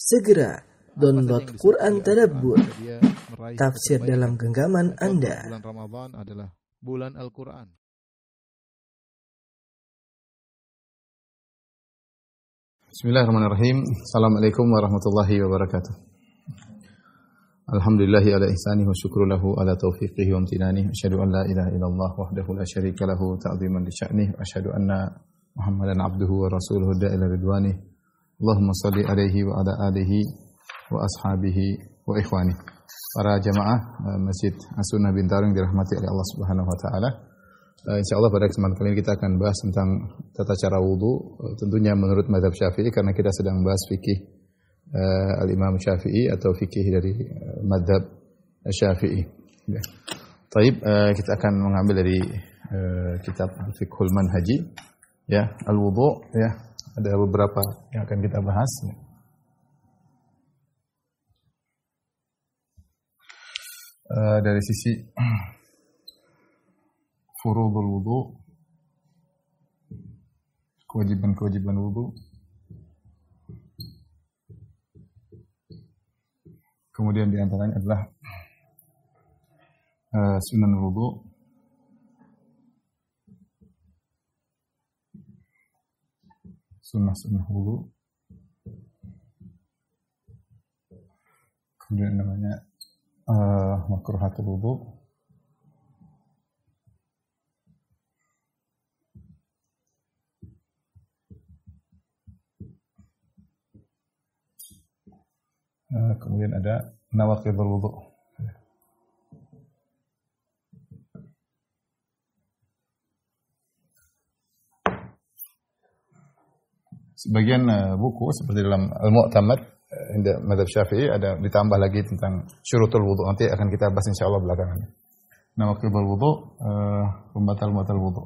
Segera download Quran Tadabbur, tafsir dalam genggaman Anda. Bulan Ramadan adalah bulan Al-Quran. Bismillahirrahmanirrahim. Assalamualaikum warahmatullahi wabarakatuh. Alhamdulillahi ala ihsani wa syukru lahu ala taufiqihi wa amtinani. Asyadu an la ilaha illallah wahdahu la syarika lahu ta'ziman li sya'nih. Asyadu anna Muhammadan abduhu wa rasuluhu da'ila ridwanih. Allahumma salli alaihi wa ala alihi wa ashabihi wa ikhwani. Para jamaah eh, Masjid As-Sunnah Bintarung dirahmati oleh Allah Subhanahu wa taala. Eh, Insya Allah pada kesempatan kali ini kita akan bahas tentang tata cara wudhu, eh, tentunya menurut Madhab Syafi'i karena kita sedang bahas fikih uh, Al-Imam Syafi'i atau fikih dari Madhab Syafi'i. Ya. Taib, uh, kita akan mengambil dari uh, kitab Fiqhul Manhaji, ya, al wudu ya, ada beberapa yang akan kita bahas. Uh, dari sisi furudul wudhu, kewajiban-kewajiban wudhu, kemudian diantaranya adalah uh, sunan wudhu, sunnah-sunnah wudhu kemudian namanya uh, makruhatul wudhu uh, eh, kemudian ada nawakidul wudhu sebagian eh, buku seperti dalam Al-Mu'tamad eh, Indah Madhab Syafi'i ada ditambah lagi tentang syurutul wudhu. Nanti akan kita bahas insya Allah belakangan. nama waktu wudhu, uh, eh, pembatal-pembatal wudhu.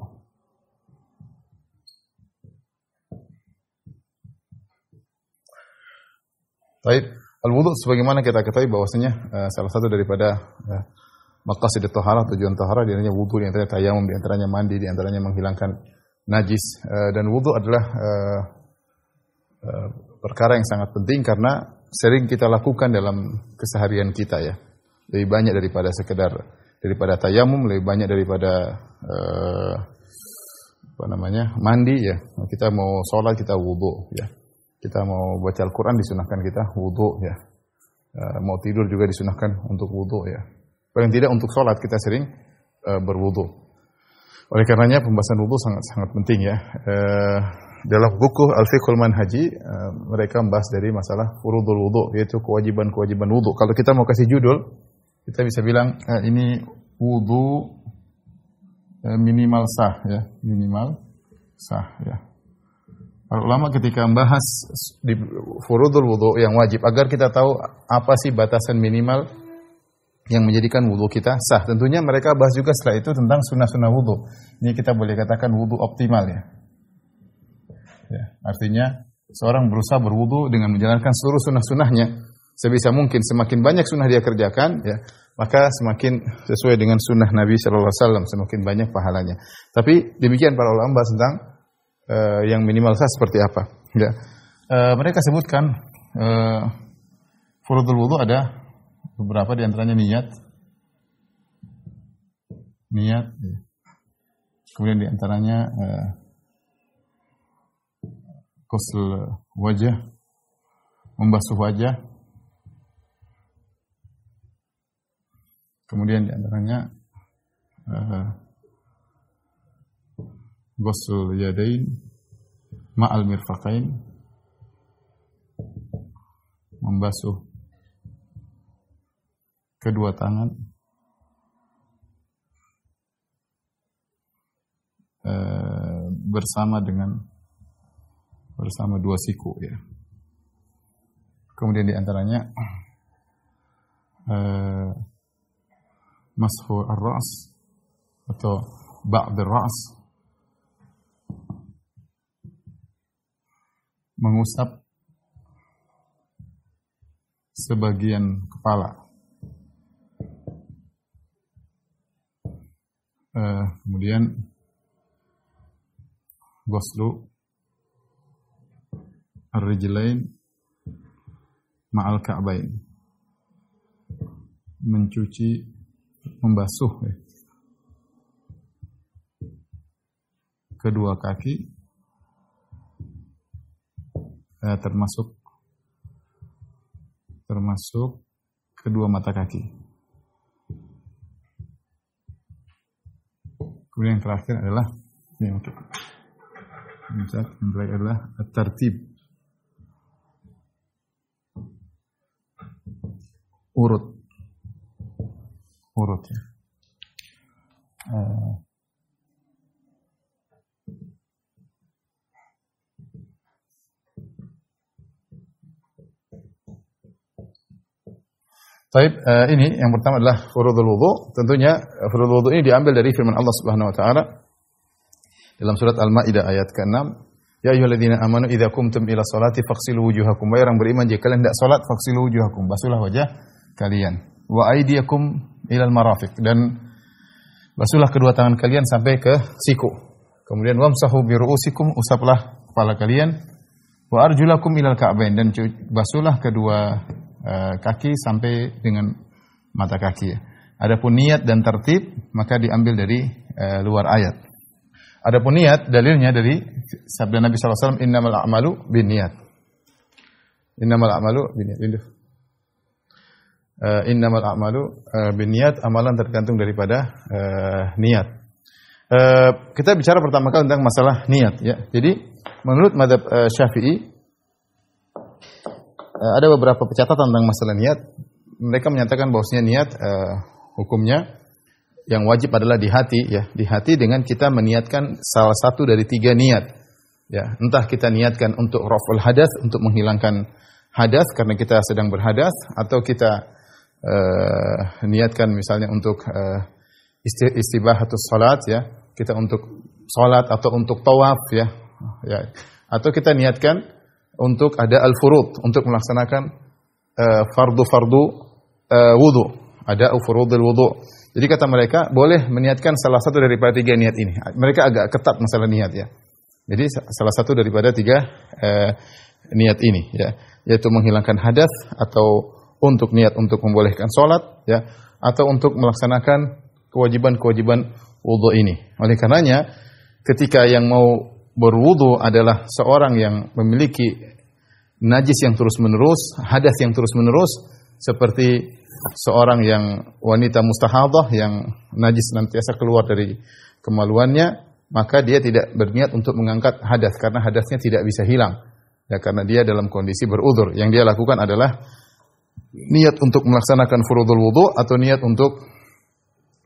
Baik, al-wudhu sebagaimana kita ketahui bahwasanya uh, salah satu daripada uh, maqasid taharah tujuan taharah di antaranya wudhu, di antaranya tayamum, di antaranya mandi, di antaranya menghilangkan najis uh, dan wudhu adalah uh, Eh, perkara yang sangat penting karena sering kita lakukan dalam keseharian kita ya. Lebih banyak daripada sekedar daripada tayamum, lebih banyak daripada uh, apa namanya mandi ya. Kita mau sholat kita wudhu ya. Kita mau baca Al-Quran disunahkan kita wudhu ya. Uh, mau tidur juga disunahkan untuk wudhu ya. Paling tidak untuk sholat kita sering uh, berwudhu. Oleh karenanya pembahasan wudhu sangat sangat penting ya. Uh, dalam buku Al-Fiqhul Manhaji uh, mereka membahas dari masalah furudul wudu yaitu kewajiban-kewajiban wudu. Kalau kita mau kasih judul kita bisa bilang uh, ini wudu uh, minimal sah ya, minimal sah ya. Para ulama ketika membahas di furudul wudu yang wajib agar kita tahu apa sih batasan minimal yang menjadikan wudhu kita sah. Tentunya mereka bahas juga setelah itu tentang sunnah-sunnah wudhu. Ini kita boleh katakan wudhu optimal ya Ya. Artinya seorang berusaha berwudu dengan menjalankan seluruh sunnah-sunnahnya sebisa mungkin. Semakin banyak sunnah dia kerjakan, ya, maka semakin sesuai dengan sunnah Nabi Shallallahu Alaihi Wasallam, semakin banyak pahalanya. Tapi demikian para ulama bahas tentang uh, yang minimal sah seperti apa. Ya. Uh, mereka sebutkan uh, furudul wudu ada beberapa di antaranya niat, niat, ya. kemudian di antaranya uh, gosul wajah membasuh wajah kemudian di antaranya uh, yadain ma'al mirfaqain membasuh kedua tangan uh, bersama dengan bersama dua siku ya. Kemudian diantaranya uh, eh, mashu ar-ras atau ba'd ras mengusap sebagian kepala. Uh, kemudian goslu ar-rijlain ma'al ka'bain. Mencuci, membasuh ya. kedua kaki eh, termasuk termasuk kedua mata kaki. Kemudian yang terakhir adalah yang untuk yang terakhir adalah tertib urut urut ya. Baik, eh. Taib, uh, ini yang pertama adalah furudul wudu. Tentunya eh, furudul wudu ini diambil dari firman Allah Subhanahu wa taala dalam surat Al-Maidah ayat ke-6, "Ya ayyuhalladzina amanu idza qumtum ila salati faghsilu wujuhakum." Wahai orang beriman, jika kalian hendak salat, faghsilu wujuhakum, basuhlah wajah kalian wa aydiyakum ilal marafiq dan basuhlah kedua tangan kalian sampai ke siku. Kemudian wamsahu bi ru'usikum usaplah kepala kalian wa arjulakum ilal ka'bain dan basuhlah kedua uh, kaki sampai dengan mata kaki. Adapun niat dan tertib maka diambil dari uh, luar ayat. Adapun niat dalilnya dari sabda Nabi sallallahu alaihi wasallam innamal a'malu binniyat. Innamal a'malu binniyat uh, innamal a'malu uh, eh, niat amalan tergantung daripada uh, niat. Uh, kita bicara pertama kali tentang masalah niat ya. Jadi menurut madhab uh, Syafi'i uh, ada beberapa catatan tentang masalah niat. Mereka menyatakan bahwasanya niat uh, hukumnya yang wajib adalah di hati ya, di hati dengan kita meniatkan salah satu dari tiga niat. Ya, entah kita niatkan untuk raful hadas untuk menghilangkan hadas karena kita sedang berhadas atau kita uh, niatkan misalnya untuk uh, isti atau salat ya, kita untuk salat atau untuk tawaf ya, ya. Atau kita niatkan untuk ada al-furud, untuk melaksanakan eh, fardu-fardu uh, wudu, ada al wudu. Jadi kata mereka boleh meniatkan salah satu daripada tiga niat ini. Mereka agak ketat masalah niat ya. Jadi salah satu daripada tiga uh, niat ini ya, yaitu menghilangkan hadas atau untuk niat untuk membolehkan sholat ya atau untuk melaksanakan kewajiban-kewajiban wudhu ini. Oleh karenanya ketika yang mau berwudhu adalah seorang yang memiliki najis yang terus-menerus, hadas yang terus-menerus seperti seorang yang wanita mustahadah yang najis nantiasa keluar dari kemaluannya, maka dia tidak berniat untuk mengangkat hadas karena hadasnya tidak bisa hilang. Ya karena dia dalam kondisi berudur Yang dia lakukan adalah niat untuk melaksanakan furudul wudhu atau niat untuk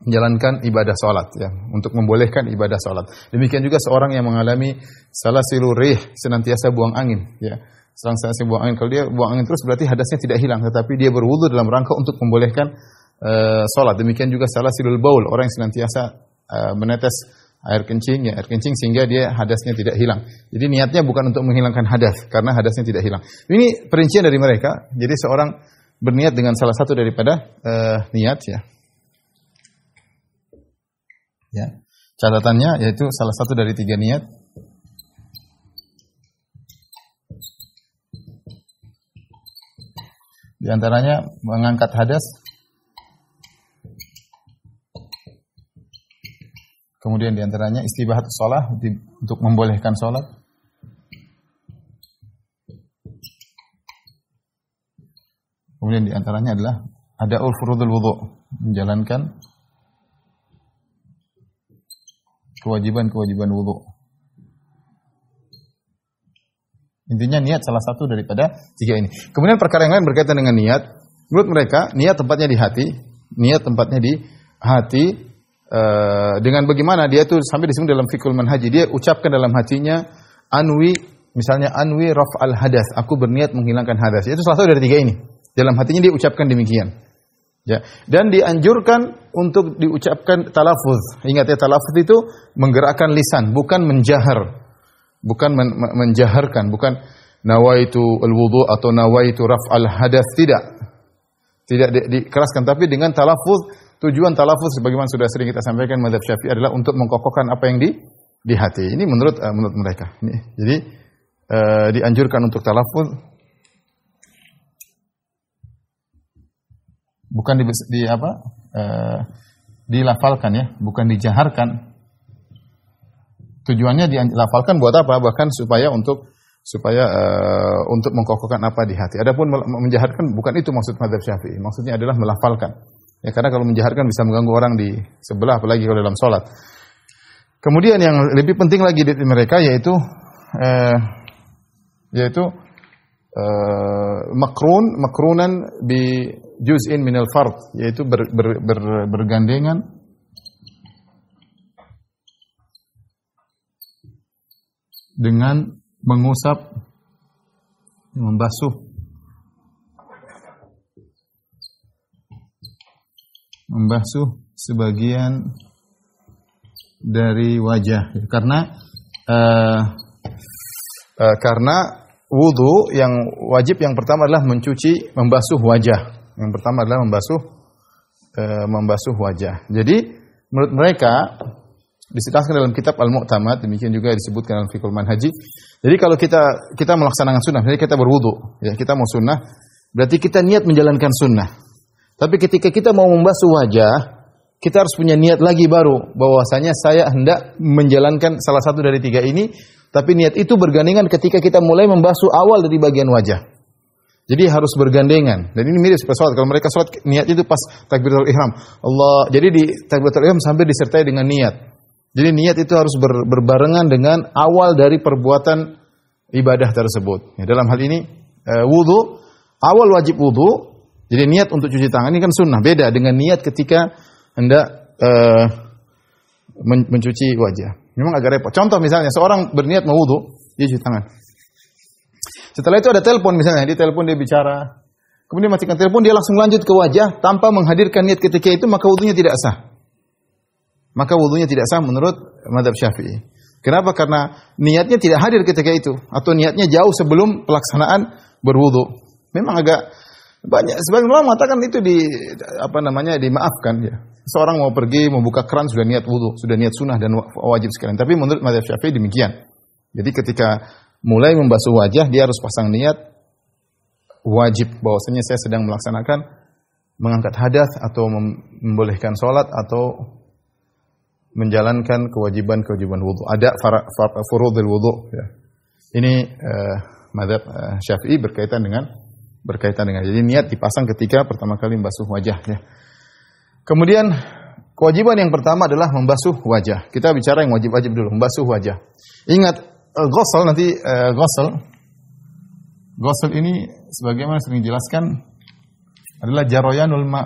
menjalankan ibadah salat ya untuk membolehkan ibadah salat. Demikian juga seorang yang mengalami salah silurih senantiasa buang angin ya. Senantiasa buang angin kalau dia buang angin terus berarti hadasnya tidak hilang tetapi dia berwudhu dalam rangka untuk membolehkan uh, salat. Demikian juga salah silul baul orang yang senantiasa uh, menetes air kencing ya air kencing sehingga dia hadasnya tidak hilang. Jadi niatnya bukan untuk menghilangkan hadas karena hadasnya tidak hilang. Ini perincian dari mereka. Jadi seorang berniat dengan salah satu daripada uh, niat ya. Ya. Catatannya yaitu salah satu dari tiga niat. Di antaranya mengangkat hadas, kemudian di antaranya istibahat sholat untuk membolehkan sholat, Kemudian di antaranya adalah ada Ulfurudul wudu, menjalankan kewajiban-kewajiban wudu. Intinya niat salah satu daripada tiga ini. Kemudian perkara yang lain berkaitan dengan niat. Menurut mereka, niat tempatnya di hati, niat tempatnya di hati e, dengan bagaimana dia itu sampai di sini dalam fikul manhaji dia ucapkan dalam hatinya anwi misalnya anwi raf al hadas aku berniat menghilangkan hadas itu salah satu dari tiga ini dalam hatinya dia ucapkan demikian. Ya. Dan dianjurkan untuk diucapkan talafuz. Ingat ya talafuz itu menggerakkan lisan, bukan menjahar. Bukan men menjaharkan, bukan nawaitu al-wudu atau nawaitu raf'al hadas tidak. Tidak di dikeraskan tapi dengan talafuz tujuan talafuz sebagaimana sudah sering kita sampaikan mazhab Syafi'i adalah untuk mengkokokkan apa yang di di hati. Ini menurut uh, menurut mereka. Ini, jadi uh, dianjurkan untuk talafuz bukan di, di apa eh, dilafalkan ya bukan dijaharkan tujuannya dilafalkan buat apa bahkan supaya untuk supaya eh, untuk mengkokokkan apa di hati. Adapun menjaharkan bukan itu maksud madzhab syafi'i. Maksudnya adalah melafalkan. Ya karena kalau menjaharkan bisa mengganggu orang di sebelah apalagi kalau dalam sholat. Kemudian yang lebih penting lagi di mereka yaitu eh, yaitu uh, makrun makrunan bi juz'in minal fard yaitu ber, ber, ber, bergandengan dengan mengusap membasuh membasuh sebagian dari wajah karena uh, uh, karena wudhu yang wajib yang pertama adalah mencuci membasuh wajah yang pertama adalah membasuh e, membasuh wajah. Jadi menurut mereka disebutkan dalam kitab Al-Mu'tamad, demikian juga disebutkan dalam fikul Manhaji. Jadi kalau kita kita melaksanakan sunnah, jadi kita berwudu, ya kita mau sunnah, berarti kita niat menjalankan sunnah. Tapi ketika kita mau membasuh wajah, kita harus punya niat lagi baru bahwasanya saya hendak menjalankan salah satu dari tiga ini, tapi niat itu bergandengan ketika kita mulai membasuh awal dari bagian wajah. Jadi harus bergandengan. Dan ini mirip seperti sholat. Kalau mereka sholat niatnya itu pas takbiratul ihram. Allah. Jadi di takbiratul ihram sampai disertai dengan niat. Jadi niat itu harus ber, berbarengan dengan awal dari perbuatan ibadah tersebut. Ya, dalam hal ini e, eh, wudhu, awal wajib wudhu. Jadi niat untuk cuci tangan ini kan sunnah. Beda dengan niat ketika hendak e, eh, men, mencuci wajah. Memang agak repot. Contoh misalnya seorang berniat mau wudhu, dia cuci tangan. Setelah itu ada telepon misalnya, dia telepon dia bicara. Kemudian matikan telepon, dia langsung lanjut ke wajah tanpa menghadirkan niat ketika itu, maka wudhunya tidak sah. Maka wudhunya tidak sah menurut madhab syafi'i. Kenapa? Karena niatnya tidak hadir ketika itu. Atau niatnya jauh sebelum pelaksanaan berwudhu. Memang agak banyak. Sebagian ulama mengatakan itu di, apa namanya, dimaafkan. Ya. Seorang mau pergi, mau buka keran, sudah niat wudhu, sudah niat sunnah dan wajib sekalian. Tapi menurut madhab syafi'i demikian. Jadi ketika mulai membasuh wajah dia harus pasang niat wajib bahwasanya saya sedang melaksanakan mengangkat hadas atau membolehkan sholat atau menjalankan kewajiban-kewajiban wudhu. Ada furudil wudhu. Ya. Ini uh, madhab uh, syafi'i berkaitan dengan berkaitan dengan. Jadi niat dipasang ketika pertama kali membasuh wajah. Ya. Kemudian kewajiban yang pertama adalah membasuh wajah. Kita bicara yang wajib-wajib dulu, membasuh wajah. Ingat uh, eh, gosol nanti uh, eh, gosol. Gosol ini sebagaimana sering dijelaskan adalah jaroyanul ma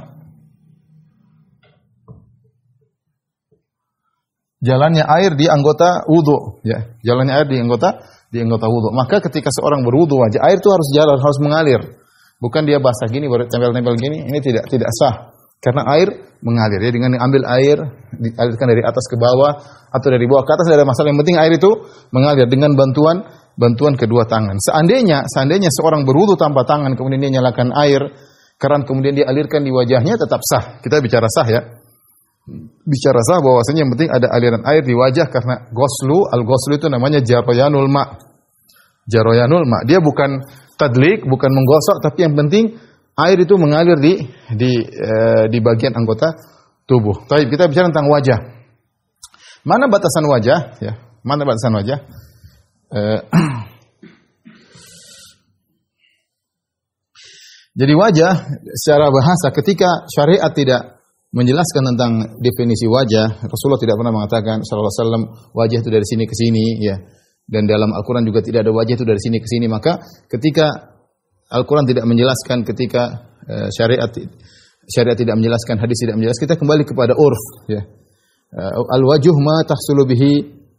jalannya air di anggota wudhu ya jalannya air di anggota di anggota wudhu maka ketika seorang berwudhu wajah air itu harus jalan harus mengalir bukan dia basah gini baru tempel-tempel gini ini tidak tidak sah karena air mengalir. ya dengan ambil air, dialirkan dari atas ke bawah, atau dari bawah ke atas, tidak ada masalah. Yang penting air itu mengalir dengan bantuan bantuan kedua tangan. Seandainya seandainya seorang berwudu tanpa tangan, kemudian dia nyalakan air, keran kemudian dia alirkan di wajahnya, tetap sah. Kita bicara sah ya. Bicara sah bahwasanya yang penting ada aliran air di wajah karena goslu, al-goslu itu namanya jaroyanul ma. Jaroyanul ma. Dia bukan tadlik, bukan menggosok, tapi yang penting air itu mengalir di di e, di bagian anggota tubuh. Tapi kita bicara tentang wajah. Mana batasan wajah? Ya, mana batasan wajah? E, Jadi wajah secara bahasa ketika syariat tidak menjelaskan tentang definisi wajah, Rasulullah tidak pernah mengatakan sallallahu alaihi wasallam wajah itu dari sini ke sini ya. Dan dalam Al-Qur'an juga tidak ada wajah itu dari sini ke sini, maka ketika Al-Quran tidak menjelaskan ketika eh, syariat syariat tidak menjelaskan, hadis tidak menjelaskan, kita kembali kepada urf. Ya. Eh, al-wajuh ma tahsulu bihi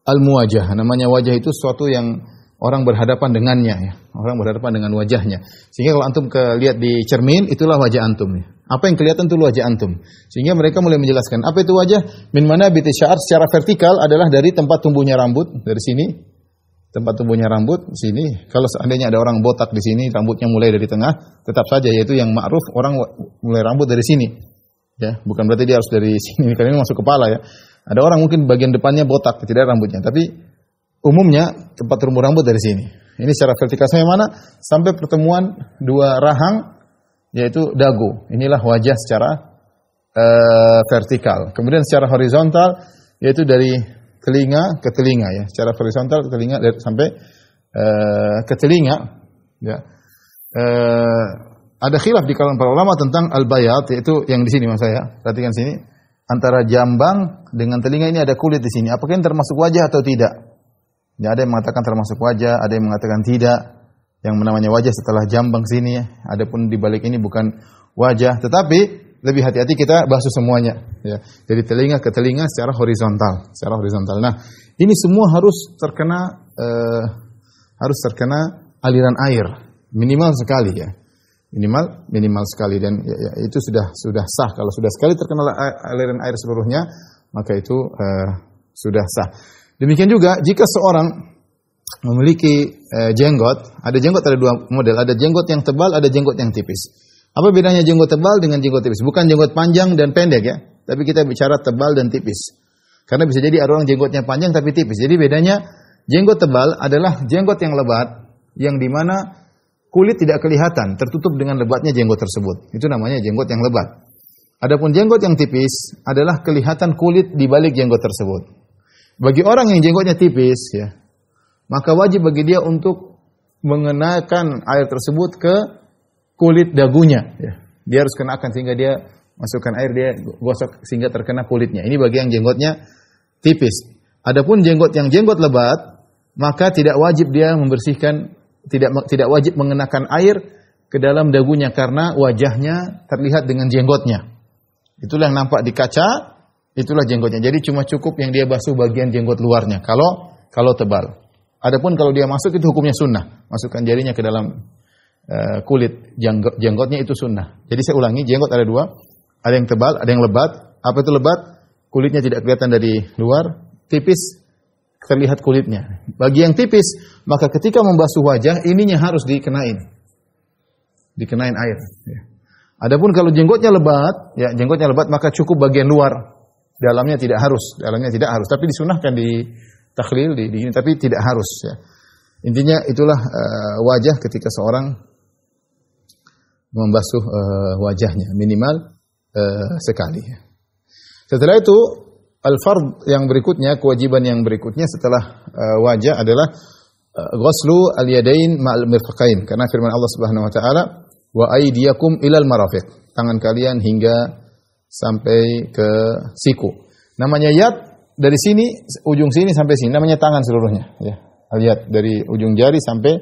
al-muwajah. Namanya wajah itu sesuatu yang orang berhadapan dengannya. Ya. Orang berhadapan dengan wajahnya. Sehingga kalau antum ke, lihat di cermin, itulah wajah antum. Ya. Apa yang kelihatan itu wajah antum. Sehingga mereka mulai menjelaskan, apa itu wajah? Min mana biti secara vertikal adalah dari tempat tumbuhnya rambut, dari sini tempat tumbuhnya rambut sini. Kalau seandainya ada orang botak di sini, rambutnya mulai dari tengah, tetap saja yaitu yang ma'ruf orang mulai rambut dari sini. Ya, bukan berarti dia harus dari sini karena ini masuk kepala ya. Ada orang mungkin bagian depannya botak, tidak ada rambutnya, tapi umumnya tempat tumbuh rambut dari sini. Ini secara vertikal saya mana? Sampai pertemuan dua rahang yaitu dagu. Inilah wajah secara uh, vertikal. Kemudian secara horizontal yaitu dari telinga ke telinga ya, secara horizontal ke telinga dari, sampai uh, ke telinga ya. Uh, ada khilaf di kalangan para ulama tentang al-bayat yaitu yang di sini Mas saya. Perhatikan sini antara jambang dengan telinga ini ada kulit di sini. Apakah ini termasuk wajah atau tidak? Ya, ada yang mengatakan termasuk wajah, ada yang mengatakan tidak. Yang namanya wajah setelah jambang sini ya. Adapun di balik ini bukan wajah, tetapi lebih hati-hati kita bahas semuanya ya. Jadi telinga ke telinga secara horizontal, secara horizontal. Nah, ini semua harus terkena eh, harus terkena aliran air minimal sekali ya. Minimal minimal sekali dan ya, ya, itu sudah sudah sah kalau sudah sekali terkena eh, aliran air seluruhnya maka itu eh, sudah sah. Demikian juga jika seorang memiliki eh, jenggot, ada jenggot ada dua model, ada jenggot yang tebal, ada jenggot yang tipis. Apa bedanya jenggot tebal dengan jenggot tipis? Bukan jenggot panjang dan pendek ya, tapi kita bicara tebal dan tipis. Karena bisa jadi ada orang jenggotnya panjang tapi tipis. Jadi bedanya jenggot tebal adalah jenggot yang lebat yang dimana kulit tidak kelihatan, tertutup dengan lebatnya jenggot tersebut. Itu namanya jenggot yang lebat. Adapun jenggot yang tipis adalah kelihatan kulit di balik jenggot tersebut. Bagi orang yang jenggotnya tipis ya, maka wajib bagi dia untuk mengenakan air tersebut ke kulit dagunya. Ya. Dia harus kenakan sehingga dia masukkan air dia gosok sehingga terkena kulitnya. Ini bagi yang jenggotnya tipis. Adapun jenggot yang jenggot lebat, maka tidak wajib dia membersihkan tidak tidak wajib mengenakan air ke dalam dagunya karena wajahnya terlihat dengan jenggotnya. Itulah yang nampak di kaca, itulah jenggotnya. Jadi cuma cukup yang dia basuh bagian jenggot luarnya kalau kalau tebal. Adapun kalau dia masuk itu hukumnya sunnah, masukkan jarinya ke dalam Eh, kulit jenggot, jenggotnya itu sunnah. Jadi saya ulangi, jenggot ada dua, ada yang tebal, ada yang lebat. Apa itu lebat? Kulitnya tidak kelihatan dari luar, tipis terlihat kulitnya. Bagi yang tipis, maka ketika membasuh wajah ininya harus dikenain. Dikenain air. Ya. Adapun kalau jenggotnya lebat, ya jenggotnya lebat maka cukup bagian luar. Dalamnya tidak harus, dalamnya tidak harus, tapi disunahkan di takhlil di, di tapi tidak harus ya. Intinya itulah uh, wajah ketika seorang membasuh uh, wajahnya minimal uh, sekali. Setelah itu al-fard yang berikutnya, kewajiban yang berikutnya setelah uh, wajah adalah uh, ghuslu al-yadain ma'al mirfaqain karena firman Allah Subhanahu wa taala wa aydiyakum ilal marafiq. Tangan kalian hingga sampai ke siku. Namanya yad dari sini ujung sini sampai sini namanya tangan seluruhnya ya. Lihat dari ujung jari sampai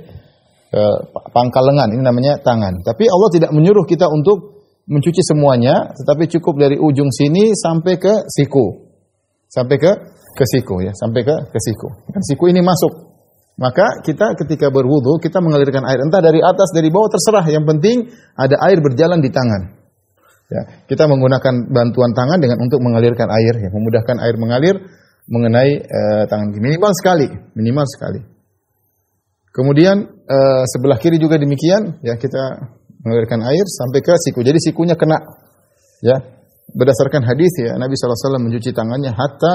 Eh, pangkal lengan, ini namanya tangan. Tapi Allah tidak menyuruh kita untuk mencuci semuanya, tetapi cukup dari ujung sini sampai ke siku. Sampai ke ke siku ya, sampai ke ke siku. Dan siku ini masuk. Maka kita ketika berwudu, kita mengalirkan air entah dari atas, dari bawah terserah. Yang penting ada air berjalan di tangan. Ya, kita menggunakan bantuan tangan dengan untuk mengalirkan air, ya, memudahkan air mengalir mengenai eh, tangan. Minimal sekali, minimal sekali. Kemudian eh, sebelah kiri juga demikian, ya kita mengalirkan air sampai ke siku. Jadi sikunya kena. Ya. Berdasarkan hadis ya, Nabi SAW mencuci tangannya hatta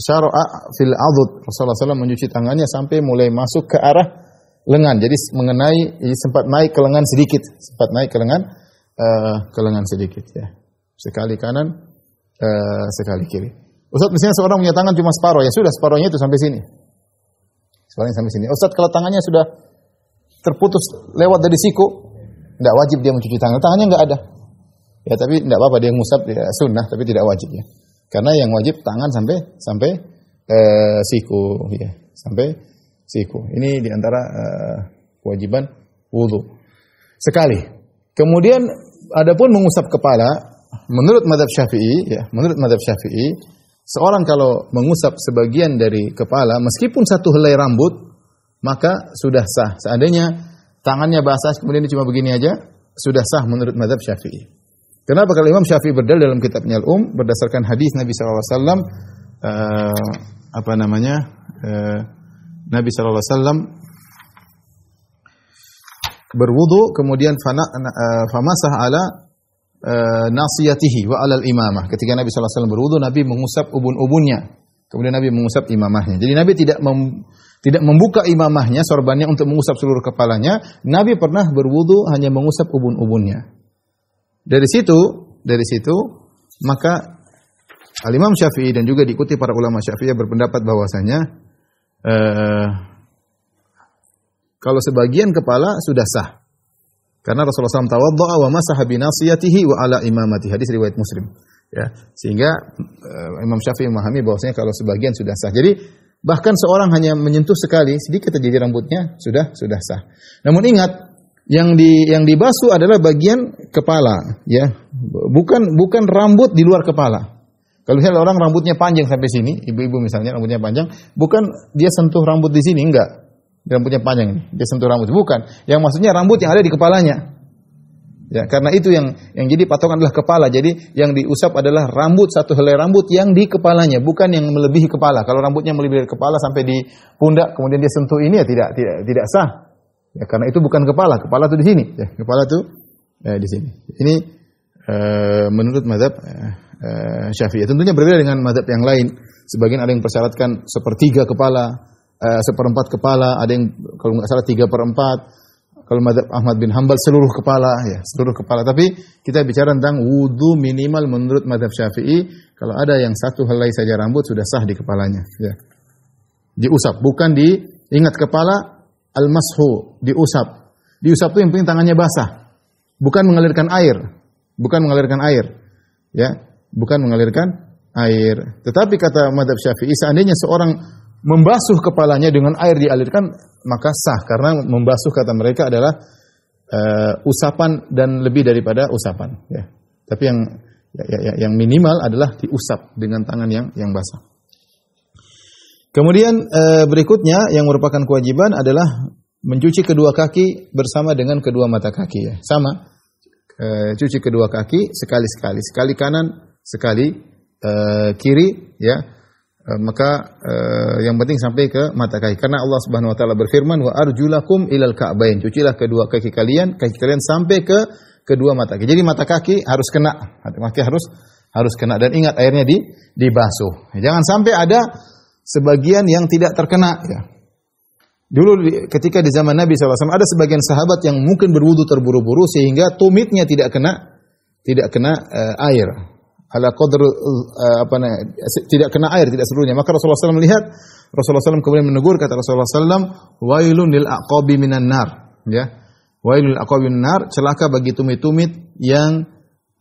syara'a fil adud. Rasulullah SAW mencuci tangannya sampai mulai masuk ke arah lengan. Jadi mengenai sempat naik ke lengan sedikit, sempat naik ke lengan eh, ke lengan sedikit ya. Sekali kanan, eh, sekali kiri. Ustaz, misalnya seorang punya tangan cuma separuh, ya sudah separuhnya itu sampai sini. Soalnya sampai sini. Ustaz kalau tangannya sudah terputus lewat dari siku, tidak wajib dia mencuci tangan. Tangannya nggak ada. Ya tapi tidak apa-apa dia ngusap ya sunnah tapi tidak wajib ya. Karena yang wajib tangan sampai sampai eh, siku ya sampai siku. Ini diantara eh, kewajiban wudhu sekali. Kemudian adapun mengusap kepala menurut madhab syafi'i ya menurut madhab syafi'i Seorang kalau mengusap sebagian dari kepala, meskipun satu helai rambut, maka sudah sah. Seandainya tangannya basah, kemudian cuma begini aja, sudah sah menurut madhab syafi'i. Kenapa? Kalau Imam Syafi'i berdal dalam kitabnya Al-Um, berdasarkan hadis Nabi SAW, uh, eh, apa namanya, uh, Nabi SAW berwudu, kemudian fana, uh, famasah ala e, nasiyatihi wa alal imamah. Ketika Nabi SAW berwudu, Nabi mengusap ubun-ubunnya. Kemudian Nabi mengusap imamahnya. Jadi Nabi tidak mem, tidak membuka imamahnya, sorbannya untuk mengusap seluruh kepalanya. Nabi pernah berwudu hanya mengusap ubun-ubunnya. Dari situ, dari situ maka Al-Imam Syafi'i dan juga diikuti para ulama Syafi'i berpendapat bahwasanya eh, kalau sebagian kepala sudah sah, karena Rasulullah SAW tawadda'a wa masaha binasiyatihi wa ala imamati. Hadis riwayat Muslim. Ya, sehingga uh, Imam Syafi'i memahami bahwasanya kalau sebagian sudah sah. Jadi bahkan seorang hanya menyentuh sekali sedikit di rambutnya sudah sudah sah. Namun ingat yang di yang dibasuh adalah bagian kepala ya. Bukan bukan rambut di luar kepala. Kalau misalnya orang rambutnya panjang sampai sini, ibu-ibu misalnya rambutnya panjang, bukan dia sentuh rambut di sini enggak rambutnya panjang, dia sentuh rambut. Bukan. Yang maksudnya rambut yang ada di kepalanya. Ya, karena itu yang yang jadi patokan adalah kepala. Jadi yang diusap adalah rambut satu helai rambut yang di kepalanya, bukan yang melebihi kepala. Kalau rambutnya melebihi kepala sampai di pundak, kemudian dia sentuh ini ya tidak tidak tidak sah. Ya, karena itu bukan kepala. Kepala itu di sini. Ya, kepala itu ya, eh, di sini. Ini uh, menurut mazhab uh, eh, Syafi'i. Tentunya berbeda dengan mazhab yang lain. Sebagian ada yang persyaratkan sepertiga kepala, Eh, seperempat kepala, ada yang kalau nggak salah tiga perempat. Kalau Madhab Ahmad bin Hambal seluruh kepala ya, seluruh kepala. Tapi kita bicara tentang wudhu minimal menurut Madhab Syafi'i. Kalau ada yang satu helai saja rambut sudah sah di kepalanya. Ya. Diusap, bukan di ingat kepala al-mashu, diusap. Diusap itu yang penting tangannya basah. Bukan mengalirkan air, bukan mengalirkan air. Ya, bukan mengalirkan air. Tetapi kata madhab syafi'i, seandainya seorang membasuh kepalanya dengan air dialirkan maka sah karena membasuh kata mereka adalah uh, usapan dan lebih daripada usapan ya. Tapi yang ya, ya, ya, yang minimal adalah diusap dengan tangan yang yang basah. Kemudian uh, berikutnya yang merupakan kewajiban adalah mencuci kedua kaki bersama dengan kedua mata kaki ya. Sama uh, cuci kedua kaki sekali-sekali, sekali kanan, sekali uh, kiri ya Eh, maka eh, yang penting sampai ke mata kaki karena Allah Subhanahu wa taala berfirman wa arjulakum ilal ka'bain cucilah kedua kaki kalian kaki kalian sampai ke kedua mata kaki jadi mata kaki harus kena mata kaki harus harus kena dan ingat airnya di dibasuh jangan sampai ada sebagian yang tidak terkena ya Dulu ketika di zaman Nabi SAW ada sebagian sahabat yang mungkin berwudu terburu-buru sehingga tumitnya tidak kena tidak kena uh, air ala qadr uh, apa namanya tidak kena air tidak seluruhnya maka Rasulullah SAW melihat Rasulullah SAW kemudian menegur kata Rasulullah SAW wailun lil aqabi minan nar ya wailun lil aqabi minan nar celaka bagi tumit-tumit yang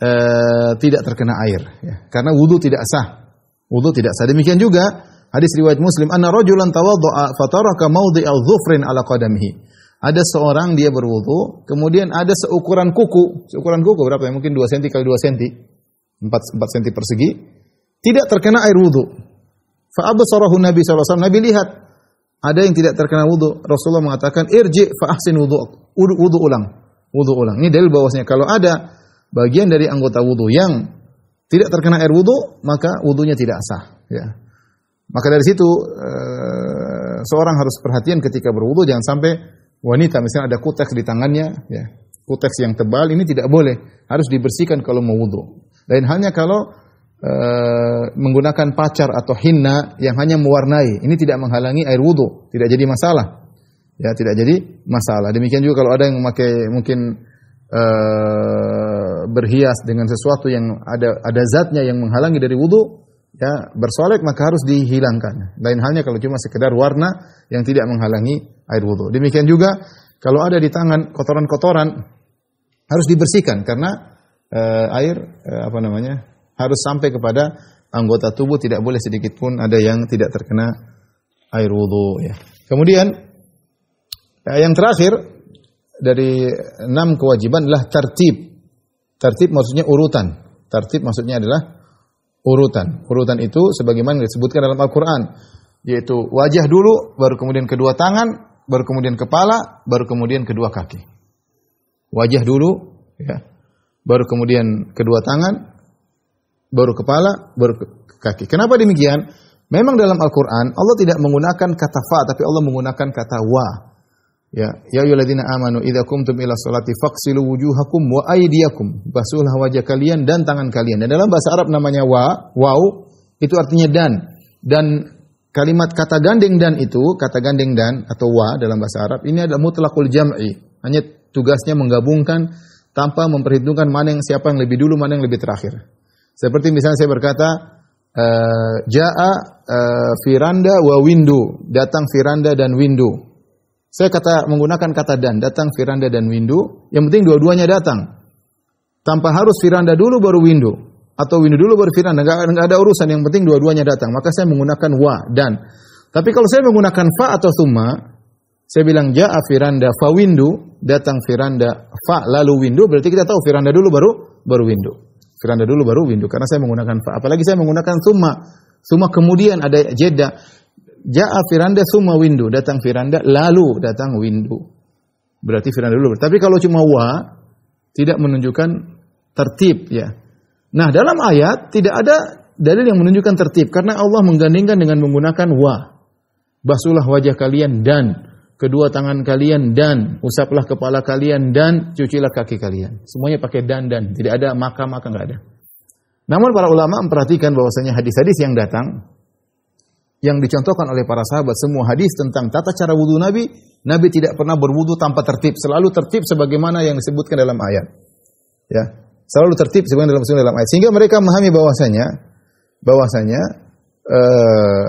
uh, tidak terkena air ya. karena wudu tidak sah wudu tidak sah demikian juga hadis riwayat Muslim anna rajulan tawaddaa fataraka mawdi'a dhufrin ala qadamihi ada seorang dia berwudu, kemudian ada seukuran kuku, seukuran kuku berapa ya? Mungkin 2 cm kali 2 cm 4, 4 cm persegi, tidak terkena air wudhu. Fa'abasarahu Nabi SAW. Nabi lihat, ada yang tidak terkena wudhu. Rasulullah mengatakan, irji fa'ahsin wudhu, wudhu ulang. Wudhu ulang. Ini dalil bahwasanya kalau ada bagian dari anggota wudhu yang tidak terkena air wudhu, maka wudhunya tidak sah. Ya. Maka dari situ, eh, seorang harus perhatian ketika berwudhu, jangan sampai wanita misalnya ada kuteks di tangannya, ya. kuteks yang tebal, ini tidak boleh. Harus dibersihkan kalau mau wudhu. Lain halnya kalau e, menggunakan pacar atau hina yang hanya mewarnai, ini tidak menghalangi air wudhu, tidak jadi masalah. Ya, tidak jadi masalah. Demikian juga kalau ada yang memakai mungkin e, berhias dengan sesuatu yang ada ada zatnya yang menghalangi dari wudhu, ya bersolek maka harus dihilangkan. Lain halnya kalau cuma sekedar warna yang tidak menghalangi air wudhu. Demikian juga kalau ada di tangan kotoran-kotoran harus dibersihkan karena uh, air uh, apa namanya harus sampai kepada anggota tubuh tidak boleh sedikit pun ada yang tidak terkena air wudhu ya. Kemudian uh, yang terakhir dari enam kewajiban adalah tertib. Tertib maksudnya urutan. Tertib maksudnya adalah urutan. Urutan itu sebagaimana disebutkan dalam Al-Qur'an, yaitu wajah dulu, baru kemudian kedua tangan, baru kemudian kepala, baru kemudian kedua kaki. Wajah dulu, ya baru kemudian kedua tangan, baru kepala, baru kaki. Kenapa demikian? Memang dalam Al-Qur'an Allah tidak menggunakan kata fa tapi Allah menggunakan kata wa. Ya, ya ayyuhalladzina amanu idza qumtum ila sholati faghsilu wujuhakum wa aydiyakum. Basuhlah wajah kalian dan tangan kalian. Dan dalam bahasa Arab namanya wa, wau itu artinya dan. Dan kalimat kata gandeng dan itu, kata gandeng dan atau wa dalam bahasa Arab ini adalah mutlakul jam'i. Hanya tugasnya menggabungkan tanpa memperhitungkan mana yang siapa yang lebih dulu, mana yang lebih terakhir. Seperti misalnya saya berkata, eh, jaa eh, firanda wa windu, datang firanda dan windu. Saya kata menggunakan kata dan, datang firanda dan windu, yang penting dua-duanya datang. Tanpa harus firanda dulu baru windu atau windu dulu baru firanda, enggak, enggak ada urusan, yang penting dua-duanya datang. Maka saya menggunakan wa dan. Tapi kalau saya menggunakan fa atau summa, saya bilang ja'a ya, firanda fa windu, datang firanda fa lalu windu, berarti kita tahu firanda dulu baru baru windu. Firanda dulu baru windu karena saya menggunakan fa. Apalagi saya menggunakan summa. Summa kemudian ada jeda. Ja'a ya, firanda summa windu, datang firanda lalu datang windu. Berarti firanda dulu. Tapi kalau cuma wa tidak menunjukkan tertib ya. Nah, dalam ayat tidak ada dalil yang menunjukkan tertib karena Allah menggandengkan dengan menggunakan wa. Basuhlah wajah kalian dan kedua tangan kalian dan usaplah kepala kalian dan cucilah kaki kalian. Semuanya pakai dan dan, tidak ada maka maka nggak ada. Namun para ulama memperhatikan bahwasanya hadis-hadis yang datang yang dicontohkan oleh para sahabat semua hadis tentang tata cara wudhu Nabi, Nabi tidak pernah berwudhu tanpa tertib, selalu tertib sebagaimana yang disebutkan dalam ayat. Ya, selalu tertib sebagaimana dalam dalam ayat. Sehingga mereka memahami bahwasanya bahwasanya eh,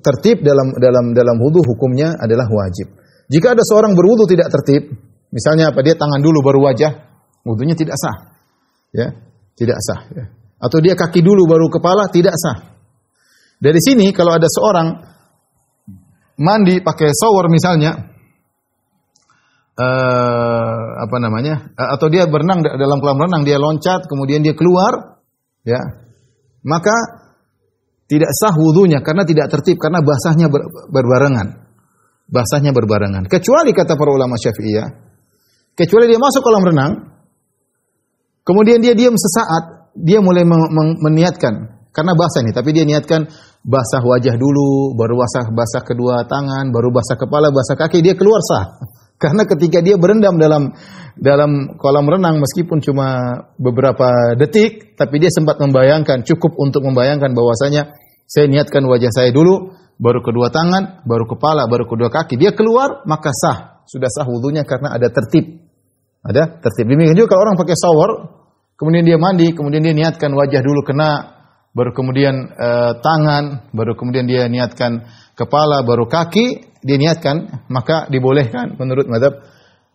tertib dalam dalam dalam wudu hukumnya adalah wajib. Jika ada seorang berwudhu tidak tertib, misalnya apa dia tangan dulu baru wajah, wudhunya tidak sah. Ya, tidak sah ya. Atau dia kaki dulu baru kepala, tidak sah. Dari sini kalau ada seorang mandi pakai shower misalnya uh, apa namanya? atau dia berenang dalam kolam renang, dia loncat, kemudian dia keluar ya. Maka tidak sah wudhunya karena tidak tertib karena basahnya ber, berbarengan. Basahnya berbarengan. Kecuali kata para ulama Syafi'iyah, kecuali dia masuk kolam renang, kemudian dia diam sesaat, dia mulai meniatkan karena basah ini, tapi dia niatkan basah wajah dulu, baru basah basah kedua tangan, baru basah kepala, basah kaki, dia keluar sah. Karena ketika dia berendam dalam dalam kolam renang meskipun cuma beberapa detik, tapi dia sempat membayangkan, cukup untuk membayangkan bahwasanya saya niatkan wajah saya dulu, baru kedua tangan, baru kepala, baru kedua kaki. Dia keluar maka sah, sudah sah wudhunya karena ada tertib. Ada tertib. Demikian juga kalau orang pakai shower, kemudian dia mandi, kemudian dia niatkan wajah dulu kena baru kemudian e, tangan, baru kemudian dia niatkan kepala, baru kaki dia niatkan, maka dibolehkan menurut madhab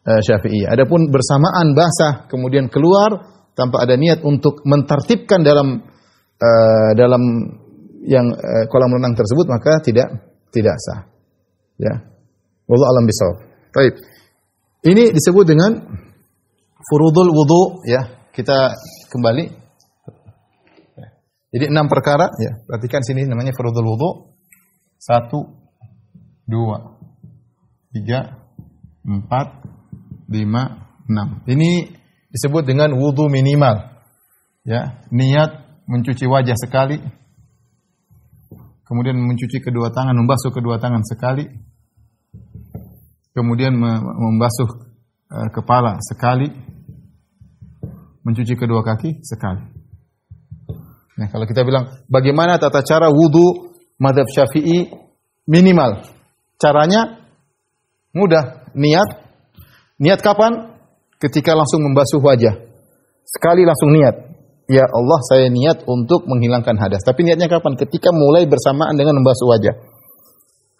e, Syafi'i. Adapun bersamaan basah kemudian keluar tanpa ada niat untuk mentertibkan dalam e, dalam yang e, kolam renang tersebut maka tidak tidak sah. Ya. Allah alam bisawab. Baik. Ini disebut dengan furudul wudu ya. Kita kembali jadi enam perkara, ya. Perhatikan sini namanya fardhu wudu. Satu, dua, tiga, empat, lima, enam. Ini disebut dengan wudu minimal. Ya, niat mencuci wajah sekali, kemudian mencuci kedua tangan, membasuh kedua tangan sekali, kemudian membasuh eh, kepala sekali, mencuci kedua kaki sekali. Nah, kalau kita bilang bagaimana tata cara wudu madhab Syafi'i minimal. Caranya mudah, niat. Niat kapan? Ketika langsung membasuh wajah. Sekali langsung niat. Ya Allah, saya niat untuk menghilangkan hadas. Tapi niatnya kapan? Ketika mulai bersamaan dengan membasuh wajah.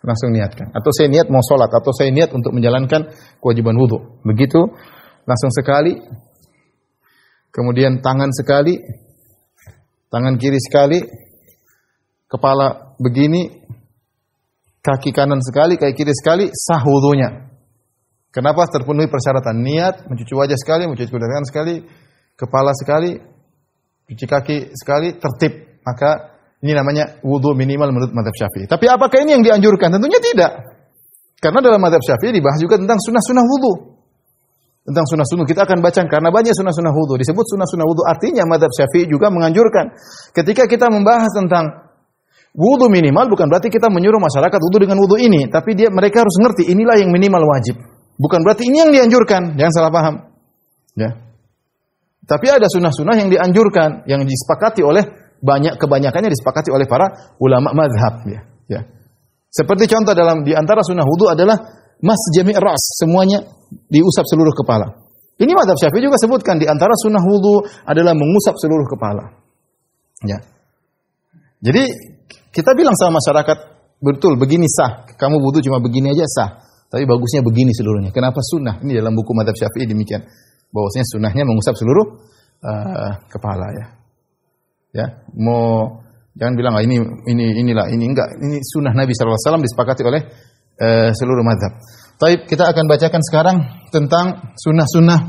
Langsung niatkan. Atau saya niat mau sholat. Atau saya niat untuk menjalankan kewajiban wudhu. Begitu, langsung sekali. Kemudian tangan sekali tangan kiri sekali, kepala begini, kaki kanan sekali, kaki kiri sekali, sah wudhunya. Kenapa terpenuhi persyaratan niat, mencuci wajah sekali, mencuci tangan sekali, kepala sekali, cuci kaki sekali, tertib. Maka ini namanya wudhu minimal menurut madhab syafi'i. Tapi apakah ini yang dianjurkan? Tentunya tidak. Karena dalam madhab syafi'i dibahas juga tentang sunnah-sunnah wudhu tentang sunnah-sunnah kita akan baca karena banyak sunnah-sunnah wudhu disebut sunnah-sunnah wudhu artinya madhab syafi'i juga menganjurkan ketika kita membahas tentang wudhu minimal bukan berarti kita menyuruh masyarakat wudhu dengan wudhu ini tapi dia mereka harus ngerti inilah yang minimal wajib bukan berarti ini yang dianjurkan jangan salah paham ya tapi ada sunnah-sunnah yang dianjurkan yang disepakati oleh banyak kebanyakannya disepakati oleh para ulama madhab ya ya seperti contoh dalam diantara antara sunnah wudhu adalah mas jami' ras, semuanya diusap seluruh kepala. Ini mazhab Syafi'i juga sebutkan di antara sunnah wudu adalah mengusap seluruh kepala. Ya. Jadi kita bilang sama masyarakat betul begini sah, kamu wudhu cuma begini aja sah. Tapi bagusnya begini seluruhnya. Kenapa sunnah? Ini dalam buku madhab syafi'i demikian. Bahwasanya sunnahnya mengusap seluruh uh, kepala ya. Ya, mau jangan bilang ah, ini ini inilah ini enggak ini sunnah Nabi saw disepakati oleh uh, seluruh mazhab. Taib kita akan bacakan sekarang tentang sunnah-sunnah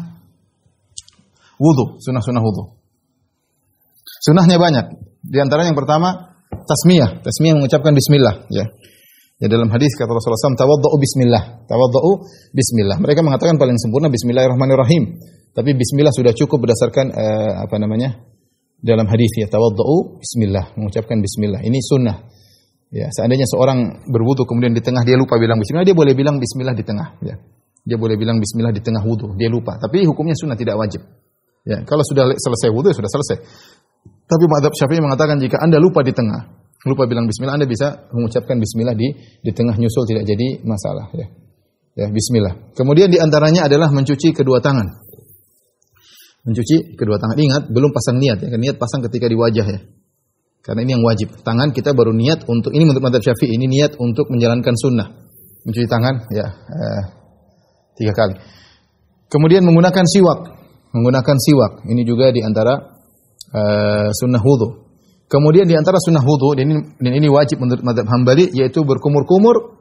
wudhu, sunnah-sunnah wudhu. Sunnahnya banyak. Di antara yang pertama tasmiyah, tasmiyah mengucapkan bismillah. Ya. Ya dalam hadis kata Rasulullah SAW, Tawadhu bismillah, Tawadhu bismillah. Mereka mengatakan paling sempurna bismillahirrahmanirrahim. Tapi bismillah sudah cukup berdasarkan uh, apa namanya? dalam hadis ya Tawadhu bismillah, mengucapkan bismillah. Ini sunnah. Ya, seandainya seorang berwudu kemudian di tengah dia lupa bilang bismillah, dia boleh bilang bismillah di tengah, ya. Dia boleh bilang bismillah di tengah wudu, dia lupa. Tapi hukumnya sunnah tidak wajib. Ya, kalau sudah selesai wudu ya sudah selesai. Tapi madhab Syafi'i mengatakan jika Anda lupa di tengah, lupa bilang bismillah, Anda bisa mengucapkan bismillah di di tengah nyusul tidak jadi masalah, ya. Ya, bismillah. Kemudian di antaranya adalah mencuci kedua tangan. Mencuci kedua tangan. Ingat, belum pasang niat ya. Niat pasang ketika di wajah ya karena ini yang wajib. Tangan kita baru niat untuk ini untuk mata Syafi'i ini niat untuk menjalankan sunnah. Mencuci tangan ya eh, tiga kali. Kemudian menggunakan siwak. Menggunakan siwak. Ini juga diantara eh, sunnah wudhu. Kemudian diantara sunnah wudhu, dan ini, dan ini wajib menurut madhab hambali, yaitu berkumur-kumur,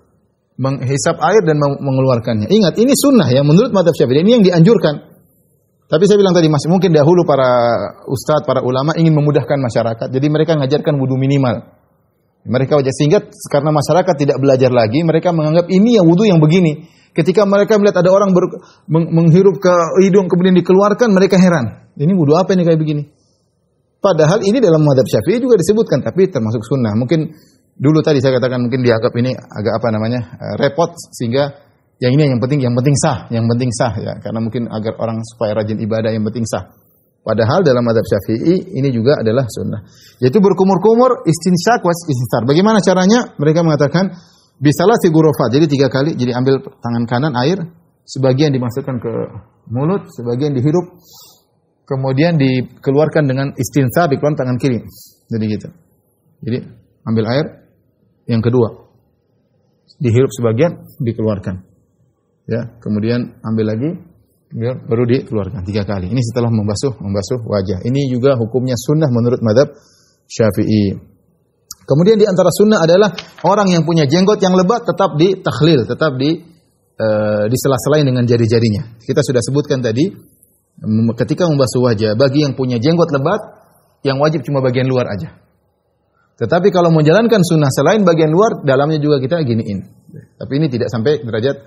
menghisap air dan mengeluarkannya. Ingat, ini sunnah ya, menurut madhab syafi'i. Ini yang dianjurkan. Tapi saya bilang tadi Mas, mungkin dahulu para ustadz, para ulama ingin memudahkan masyarakat. Jadi mereka mengajarkan wudhu minimal. Mereka wajah sehingga karena masyarakat tidak belajar lagi, mereka menganggap ini yang wudhu yang begini. Ketika mereka melihat ada orang ber, meng, menghirup ke hidung kemudian dikeluarkan, mereka heran. Ini wudhu apa ini kayak begini? Padahal ini dalam madhab syafi'i juga disebutkan, tapi termasuk sunnah. Mungkin dulu tadi saya katakan mungkin dianggap ini agak apa namanya eh, repot sehingga yang ini yang penting, yang penting sah, yang penting sah ya, karena mungkin agar orang supaya rajin ibadah yang penting sah. Padahal dalam adab syafi'i ini juga adalah sunnah. Yaitu berkumur-kumur istinsyak was istinsar. Bagaimana caranya? Mereka mengatakan bisalah si fa. Jadi tiga kali. Jadi ambil tangan kanan air. Sebagian dimasukkan ke mulut. Sebagian dihirup. Kemudian dikeluarkan dengan istinsar. di tangan kiri. Jadi gitu. Jadi ambil air. Yang kedua. Dihirup sebagian. Dikeluarkan ya kemudian ambil lagi ya, baru dikeluarkan tiga kali ini setelah membasuh membasuh wajah ini juga hukumnya sunnah menurut madhab syafi'i kemudian di antara sunnah adalah orang yang punya jenggot yang lebat tetap ditakhlil tetap di uh, eh, disela-selain dengan jari-jarinya kita sudah sebutkan tadi ketika membasuh wajah bagi yang punya jenggot lebat yang wajib cuma bagian luar aja tetapi kalau menjalankan sunnah selain bagian luar, dalamnya juga kita giniin. Tapi ini tidak sampai derajat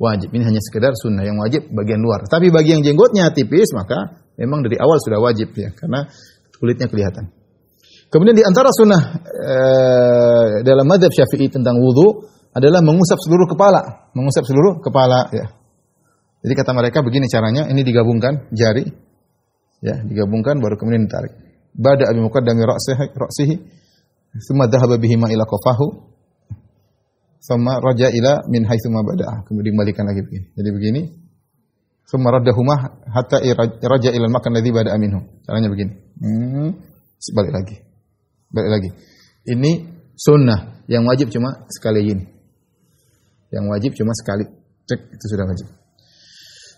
wajib. Ini hanya sekedar sunnah yang wajib bagian luar. Tapi bagi yang jenggotnya tipis maka memang dari awal sudah wajib ya karena kulitnya kelihatan. Kemudian di antara sunnah ee, eh, dalam madhab syafi'i tentang wudhu adalah mengusap seluruh kepala, mengusap seluruh kepala ya. Jadi kata mereka begini caranya, ini digabungkan jari, ya digabungkan baru kemudian ditarik. Bada abimukad dami roksihi, ra'sihi thumma bihima ila kofahu, sama raja ila min haitsuma bada'a. Ah, kemudian balikan lagi begini. Jadi begini. Summa raddahuma hatta raja ila makan ladzi bada'a minhu. Caranya begini. Hmm. Balik lagi. Balik lagi. Ini sunnah. Yang wajib cuma sekali ini. Yang wajib cuma sekali. Cek itu sudah wajib.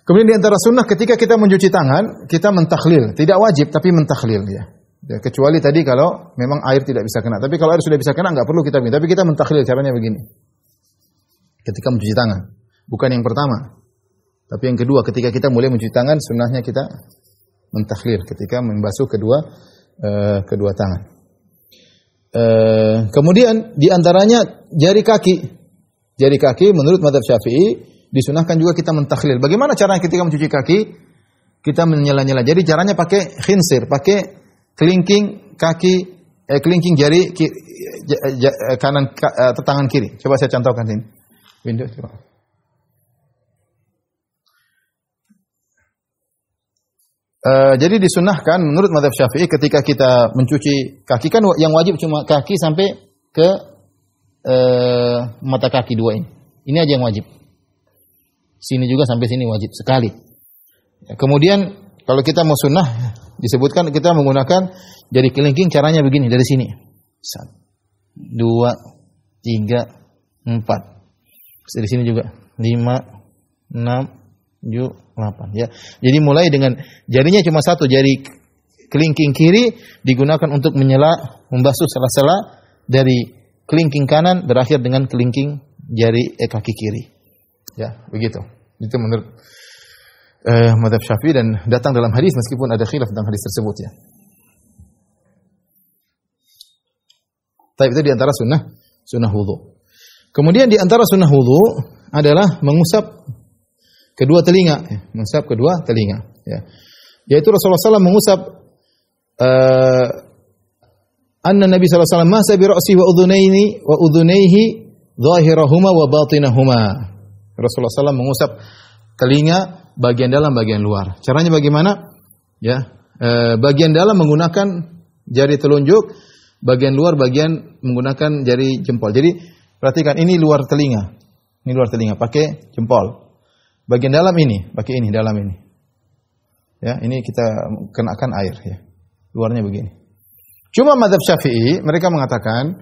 Kemudian di antara sunnah ketika kita mencuci tangan, kita mentahlil Tidak wajib tapi mentahlil ya. ya. Kecuali tadi kalau memang air tidak bisa kena. Tapi kalau air sudah bisa kena nggak perlu kita minta. Tapi kita mentakhlil caranya begini ketika mencuci tangan. Bukan yang pertama. Tapi yang kedua, ketika kita mulai mencuci tangan, sunnahnya kita mentahlir ketika membasuh kedua uh, kedua tangan. Uh, kemudian antaranya jari kaki. Jari kaki menurut madhab syafi'i disunahkan juga kita mentahlil. Bagaimana caranya ketika mencuci kaki? Kita menyela-nyela. Jadi caranya pakai khinsir, pakai kelingking kaki eh, kelingking jari ki, kanan ka, eh, tangan kiri. Coba saya contohkan sini. Windows coba. Uh, jadi disunahkan menurut madhab syafi'i ketika kita mencuci kaki kan yang wajib cuma kaki sampai ke uh, mata kaki dua ini. Ini aja yang wajib. Sini juga sampai sini wajib sekali. Ya, kemudian kalau kita mau sunnah disebutkan kita menggunakan jadi kelingking caranya begini dari sini. Satu, dua, tiga, empat di sini juga 5 6 7 8 ya. Jadi mulai dengan jarinya cuma satu jari kelingking kiri digunakan untuk menyela membasuh sela-sela dari kelingking kanan berakhir dengan kelingking jari eh, kaki kiri. Ya, begitu. Itu menurut eh, madhab Syafi'i dan datang dalam hadis meskipun ada khilaf tentang hadis tersebut ya. Tapi itu diantara sunnah sunnah wudhu. Kemudian di antara sunnah wudhu adalah mengusap kedua telinga, ya, mengusap kedua telinga. Ya. Yaitu Rasulullah SAW mengusap uh, anna Nabi SAW masa bi ra'si wa udhunaini wa udhunaihi zahirahuma wa batinahuma. Rasulullah SAW mengusap telinga bagian dalam bagian luar. Caranya bagaimana? Ya, e, bagian dalam menggunakan jari telunjuk, bagian luar bagian menggunakan jari jempol. Jadi Perhatikan ini luar telinga. Ini luar telinga, pakai jempol. Bagian dalam ini, pakai ini dalam ini. Ya, ini kita kenakan air ya. Luarnya begini. Cuma madhab Syafi'i mereka mengatakan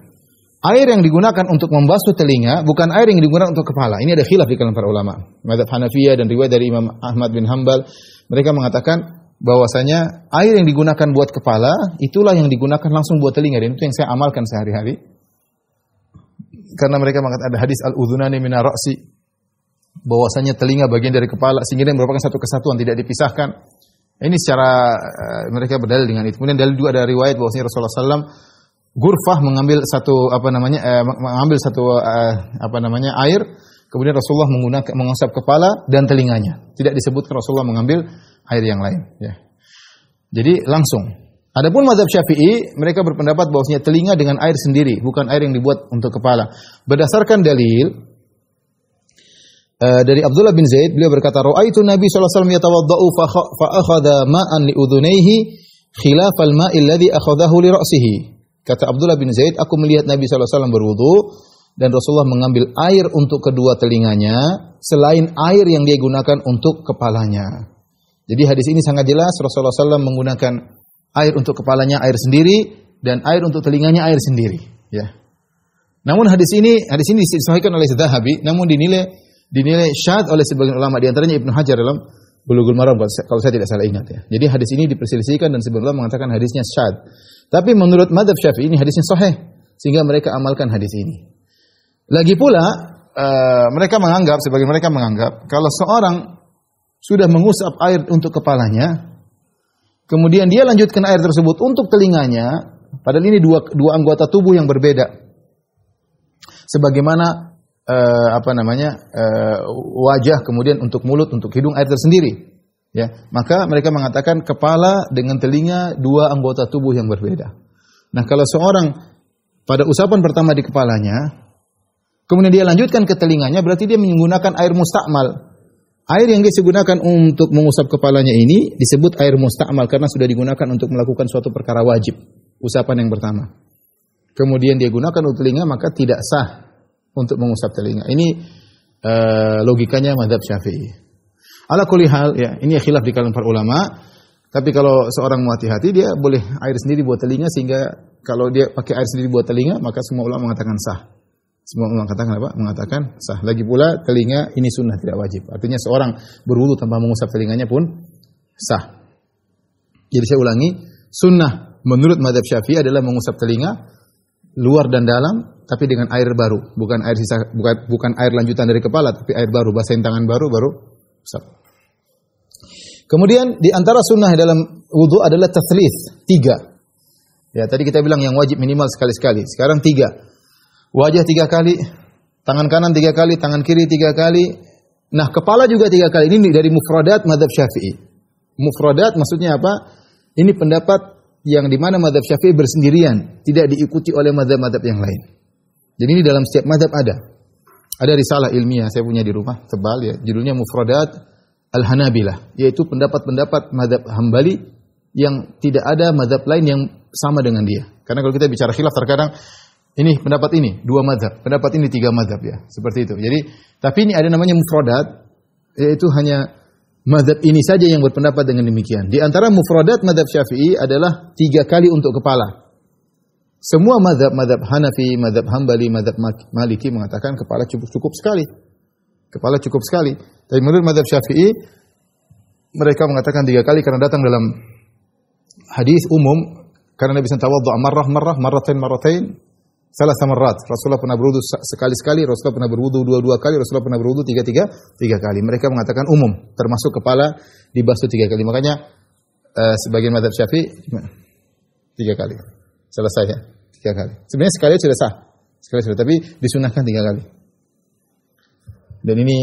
air yang digunakan untuk membasuh telinga bukan air yang digunakan untuk kepala. Ini ada khilaf di kalangan para ulama. Madhab Hanafiyah dan riwayat dari Imam Ahmad bin Hambal mereka mengatakan bahwasanya air yang digunakan buat kepala itulah yang digunakan langsung buat telinga dan itu yang saya amalkan sehari-hari karena mereka mengatakan ada hadis al-udhunani mina ra'si bahwasanya telinga bagian dari kepala sehingga ini merupakan satu kesatuan tidak dipisahkan. Ini secara uh, mereka berdalil dengan itu. Kemudian dalil juga ada riwayat bahwasanya Rasulullah SAW gurfah mengambil satu apa namanya uh, mengambil satu uh, apa namanya air kemudian Rasulullah menggunakan mengusap kepala dan telinganya. Tidak disebutkan Rasulullah mengambil air yang lain ya. Jadi langsung Adapun mazhab Syafi'i, mereka berpendapat bahwasanya telinga dengan air sendiri, bukan air yang dibuat untuk kepala. Berdasarkan dalil uh, dari Abdullah bin Zaid, beliau berkata, "Ra'aitu Nabi sallallahu alaihi wasallam yatawaddau fa akhadha ma'an li udhunayhi khilafal ma'i alladhi akhadahu li ra'sihi." Kata Abdullah bin Zaid, aku melihat Nabi sallallahu alaihi wasallam berwudu dan Rasulullah mengambil air untuk kedua telinganya selain air yang dia gunakan untuk kepalanya. Jadi hadis ini sangat jelas Rasulullah SAW menggunakan air untuk kepalanya air sendiri dan air untuk telinganya air sendiri ya namun hadis ini hadis ini disahihkan oleh Zahabi namun dinilai dinilai syad oleh sebagian ulama di antaranya Ibnu Hajar dalam Bulughul Maram kalau saya tidak salah ingat ya. Jadi hadis ini diperselisihkan dan sebagian ulama mengatakan hadisnya syad. Tapi menurut madhab Syafi'i ini hadisnya sahih sehingga mereka amalkan hadis ini. Lagi pula uh, mereka menganggap sebagian mereka menganggap kalau seorang sudah mengusap air untuk kepalanya Kemudian dia lanjutkan air tersebut untuk telinganya, padahal ini dua dua anggota tubuh yang berbeda. Sebagaimana eh, apa namanya? Eh, wajah kemudian untuk mulut, untuk hidung air tersendiri. Ya, maka mereka mengatakan kepala dengan telinga dua anggota tubuh yang berbeda. Nah, kalau seorang pada usapan pertama di kepalanya, kemudian dia lanjutkan ke telinganya, berarti dia menggunakan air mustakmal. Air yang digunakan untuk mengusap kepalanya ini disebut air musta'mal karena sudah digunakan untuk melakukan suatu perkara wajib. Usapan yang pertama. Kemudian dia gunakan untuk telinga maka tidak sah untuk mengusap telinga. Ini uh, logikanya madhab syafi'i. Ala kulli ya, ini khilaf di kalangan para ulama. Tapi kalau seorang mau hati dia boleh air sendiri buat telinga sehingga kalau dia pakai air sendiri buat telinga, maka semua ulama mengatakan sah. Semua mengatakan apa? Mengatakan sah. Lagi pula telinga ini sunnah tidak wajib. Artinya seorang berwudu tanpa mengusap telinganya pun sah. Jadi saya ulangi, sunnah menurut madhab syafi'i adalah mengusap telinga luar dan dalam tapi dengan air baru bukan air sisa bukan bukan air lanjutan dari kepala tapi air baru basahin tangan baru baru usap. Kemudian di antara sunnah dalam wudhu adalah tathlith, tiga. Ya, tadi kita bilang yang wajib minimal sekali-sekali. Sekarang tiga wajah tiga kali, tangan kanan tiga kali, tangan kiri tiga kali. Nah, kepala juga tiga kali. Ini dari mufradat madhab syafi'i. Mufradat maksudnya apa? Ini pendapat yang di mana madhab syafi'i bersendirian. Tidak diikuti oleh madhab-madhab yang lain. Jadi ini dalam setiap madhab ada. Ada risalah ilmiah saya punya di rumah tebal ya. Judulnya Mufradat Al-Hanabilah. Yaitu pendapat-pendapat madhab hambali yang tidak ada madhab lain yang sama dengan dia. Karena kalau kita bicara khilaf terkadang ini pendapat ini, dua madhab. Pendapat ini tiga madhab ya, seperti itu. Jadi, tapi ini ada namanya mufradat, yaitu hanya madhab ini saja yang berpendapat dengan demikian. Di antara mufradat madhab syafi'i adalah tiga kali untuk kepala. Semua madhab, madhab Hanafi, madhab Hambali, madhab Maliki mengatakan kepala cukup, cukup sekali. Kepala cukup sekali. Tapi menurut madhab syafi'i, mereka mengatakan tiga kali karena datang dalam hadis umum karena Nabi SAW Wasallam marah, marrah marratain marratain salah samarat. Rasulullah pernah berwudu sekali-sekali, Rasulullah pernah berwudu dua-dua kali, Rasulullah pernah berwudu tiga-tiga, tiga kali. Mereka mengatakan umum, termasuk kepala dibasuh tiga kali. Makanya uh, sebagian madhab syafi'i tiga kali. Selesai ya, tiga kali. Sebenarnya sekali sudah sah, sekali sudah, tapi disunahkan tiga kali. Dan ini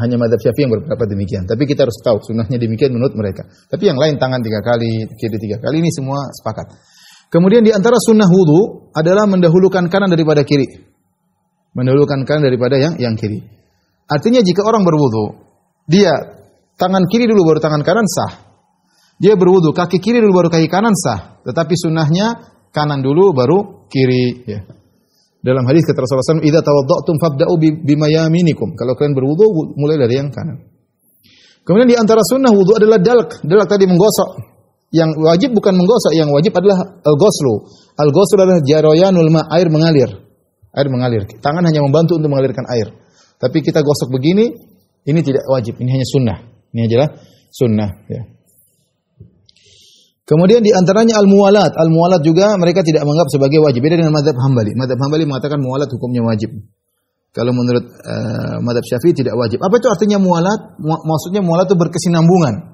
hanya madhab syafi'i yang berpendapat demikian. Tapi kita harus tahu sunnahnya demikian menurut mereka. Tapi yang lain tangan tiga kali, kiri tiga kali, ini semua sepakat. Kemudian di antara sunnah wudhu adalah mendahulukan kanan daripada kiri. Mendahulukan kanan daripada yang yang kiri. Artinya jika orang berwudhu, dia tangan kiri dulu baru tangan kanan sah. Dia berwudhu kaki kiri dulu baru kaki kanan sah. Tetapi sunnahnya kanan dulu baru kiri. Ya. Dalam hadis kata Rasulullah SAW, "Idza tawadda'tum fabda'u bimayaminikum. Kalau kalian berwudhu mulai dari yang kanan. Kemudian di antara sunnah wudhu adalah dalak, dalak tadi menggosok. Yang wajib bukan menggosok, yang wajib adalah al goslu al goslu adalah jaroyanul ma, air mengalir. Air mengalir. Tangan hanya membantu untuk mengalirkan air. Tapi kita gosok begini, ini tidak wajib, ini hanya sunnah. Ini aja lah sunnah. Ya. Kemudian di antaranya al mualat al mualat juga mereka tidak menganggap sebagai wajib. Beda dengan madhab hambali. Madhab hambali mengatakan mualat hukumnya wajib. Kalau menurut uh, madhab syafi'i tidak wajib. Apa itu artinya mualat? maksudnya mualat itu berkesinambungan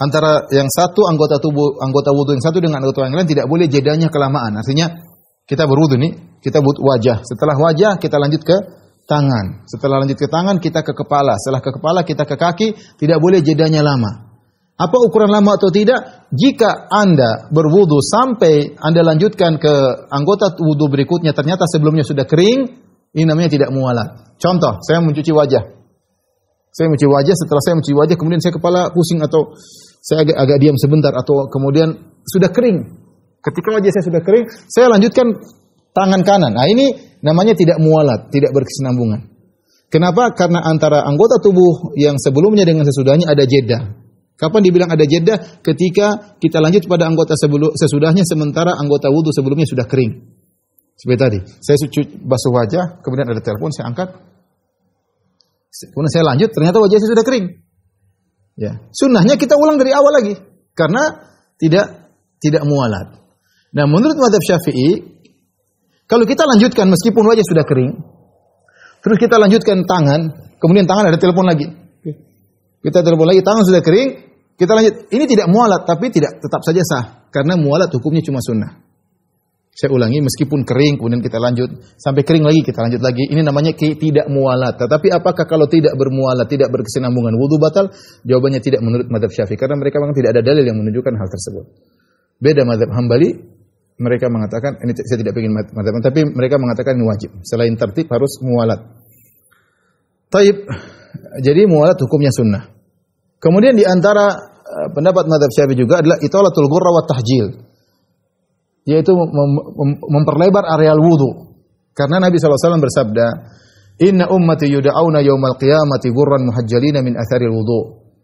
antara yang satu anggota tubuh anggota wudhu yang satu dengan anggota yang lain tidak boleh jedanya kelamaan. Artinya kita berwudhu nih, kita butuh wajah. Setelah wajah kita lanjut ke tangan. Setelah lanjut ke tangan kita ke kepala. Setelah ke kepala kita ke kaki. Tidak boleh jedanya lama. Apa ukuran lama atau tidak? Jika Anda berwudhu sampai Anda lanjutkan ke anggota wudhu berikutnya ternyata sebelumnya sudah kering, ini namanya tidak mualat. Contoh, saya mencuci wajah. Saya mencuci wajah, setelah saya mencuci wajah kemudian saya kepala pusing atau saya agak, agak diam sebentar atau kemudian sudah kering. Ketika wajah saya sudah kering, saya lanjutkan tangan kanan. Nah, ini namanya tidak mualat, tidak berkesinambungan. Kenapa? Karena antara anggota tubuh yang sebelumnya dengan sesudahnya ada jeda. Kapan dibilang ada jeda? Ketika kita lanjut pada anggota sebelum, sesudahnya, sementara anggota wudhu sebelumnya sudah kering. Seperti tadi, saya basuh wajah, kemudian ada telepon, saya angkat, Kemudian saya lanjut, ternyata wajah saya sudah kering. Ya, sunnahnya kita ulang dari awal lagi karena tidak tidak mualat. Nah, menurut madhab Syafi'i, kalau kita lanjutkan meskipun wajah sudah kering, terus kita lanjutkan tangan, kemudian tangan ada telepon lagi. Kita telepon lagi, tangan sudah kering, kita lanjut. Ini tidak mualat tapi tidak tetap saja sah karena mualat hukumnya cuma sunnah. Saya ulangi, meskipun kering, kemudian kita lanjut. Sampai kering lagi, kita lanjut lagi. Ini namanya tidak mualat. Tetapi apakah kalau tidak bermualat, tidak berkesinambungan, wudhu batal? Jawabannya tidak menurut madhab syafi'i. Karena mereka memang tidak ada dalil yang menunjukkan hal tersebut. Beda madhab hambali, mereka mengatakan, ini saya tidak ingin madhab, tapi mereka mengatakan ini wajib. Selain tertib, harus mualat. Taib, jadi mualat hukumnya sunnah. Kemudian di antara eh, pendapat madhab syafi'i juga adalah itulah tulgur wa tahjil yaitu mem mem memperlebar areal wudu. Karena Nabi SAW bersabda, "Inna ummati yud'auna yawmal qiyamati gurran muhajjalina min atharil wudu."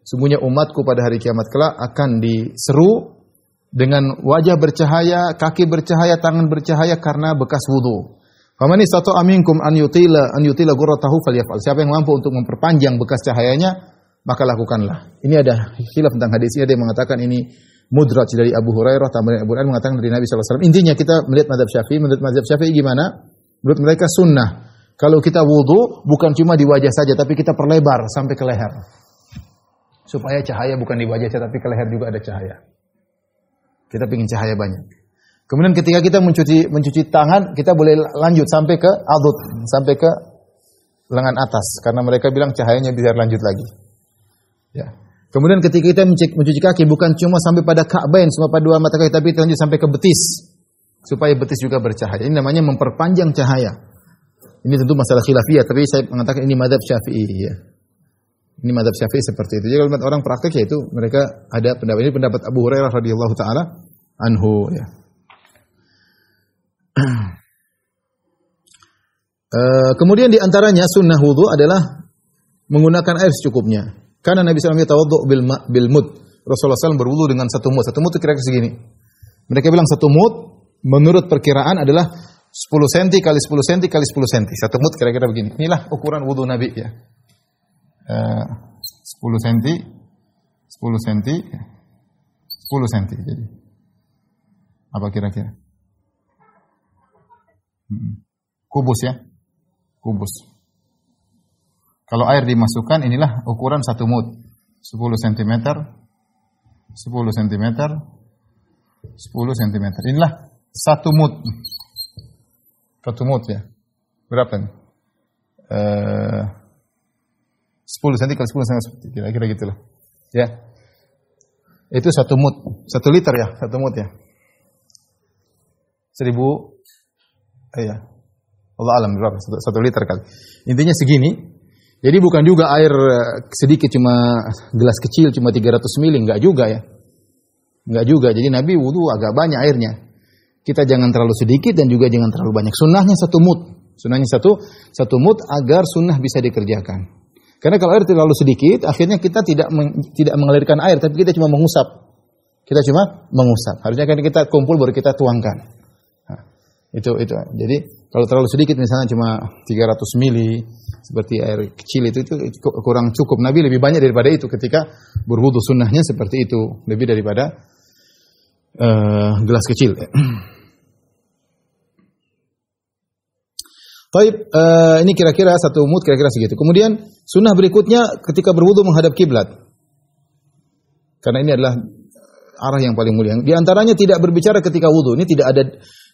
semuanya umatku pada hari kiamat kelak akan diseru dengan wajah bercahaya, kaki bercahaya, tangan bercahaya karena bekas wudu. Faman satu aminkum an yutila an yutila gurratahu falyafal. Siapa yang mampu untuk memperpanjang bekas cahayanya, maka lakukanlah. Ini ada khilaf tentang hadis ini ada yang mengatakan ini mudraj dari Abu Hurairah, tambahan Abu Hurairah mengatakan dari Nabi SAW. Intinya kita melihat madhab syafi'i, menurut madhab syafi'i gimana? Menurut mereka sunnah. Kalau kita wudhu, bukan cuma di wajah saja, tapi kita perlebar sampai ke leher. Supaya cahaya bukan di wajah saja, tapi ke leher juga ada cahaya. Kita ingin cahaya banyak. Kemudian ketika kita mencuci mencuci tangan, kita boleh lanjut sampai ke adut, sampai ke lengan atas karena mereka bilang cahayanya bisa lanjut lagi. Ya. Kemudian ketika kita mencuci kaki bukan cuma sampai pada yang semua pada dua mata kaki, tapi lanjut sampai ke betis supaya betis juga bercahaya. Ini namanya memperpanjang cahaya. Ini tentu masalah khilafiyah, tapi saya mengatakan ini madhab syafi'i. Ya. Ini madhab syafi'i seperti itu. Jadi kalau orang praktik yaitu mereka ada pendapat ini pendapat Abu Hurairah radhiyallahu taala anhu. Ya. Uh, kemudian diantaranya sunnah wudhu adalah menggunakan air secukupnya. Karena Nabi SAW tawadhu bil ma, bil mud. Rasulullah SAW berwudu dengan satu mud. Satu mud itu kira-kira segini. Mereka bilang satu mud menurut perkiraan adalah 10 cm kali 10 cm kali 10 cm. Satu mud kira-kira begini. Inilah ukuran wudu Nabi ya. Uh, 10 cm 10 cm 10 cm jadi. Apa kira-kira? Hmm. Kubus ya. Kubus. Kalau air dimasukkan inilah ukuran satu mut. 10 cm, 10 cm, 10 cm. Inilah satu mut. Satu mut ya. Berapa nih? Uh, 10 cm kali 10 cm kira-kira gitulah. Ya. Itu satu mut, satu liter ya, satu mut ya. Seribu, eh, ya. Allah alam berapa? Satu, satu liter kali. Intinya segini, jadi bukan juga air eh, sedikit cuma gelas kecil cuma 300 ml enggak juga ya. Enggak juga. Jadi Nabi wudhu agak banyak airnya. Kita jangan terlalu sedikit dan juga jangan terlalu banyak. Sunnahnya satu mut. Sunnahnya satu satu mut agar sunnah bisa dikerjakan. Karena kalau air terlalu sedikit, akhirnya kita tidak meng, tidak mengalirkan air, tapi kita cuma mengusap. Kita cuma mengusap. Harusnya kan kita kumpul baru kita tuangkan. Itu itu. Jadi kalau terlalu sedikit misalnya cuma 300 mili seperti air kecil itu itu kurang cukup. Nabi lebih banyak daripada itu ketika berwudu sunnahnya seperti itu, lebih daripada uh, gelas kecil. Baik, uh, eh, ini kira-kira satu umut kira-kira segitu. Kemudian sunnah berikutnya ketika berwudu menghadap kiblat. Karena ini adalah arah yang paling mulia. Di antaranya tidak berbicara ketika wudhu Ini tidak ada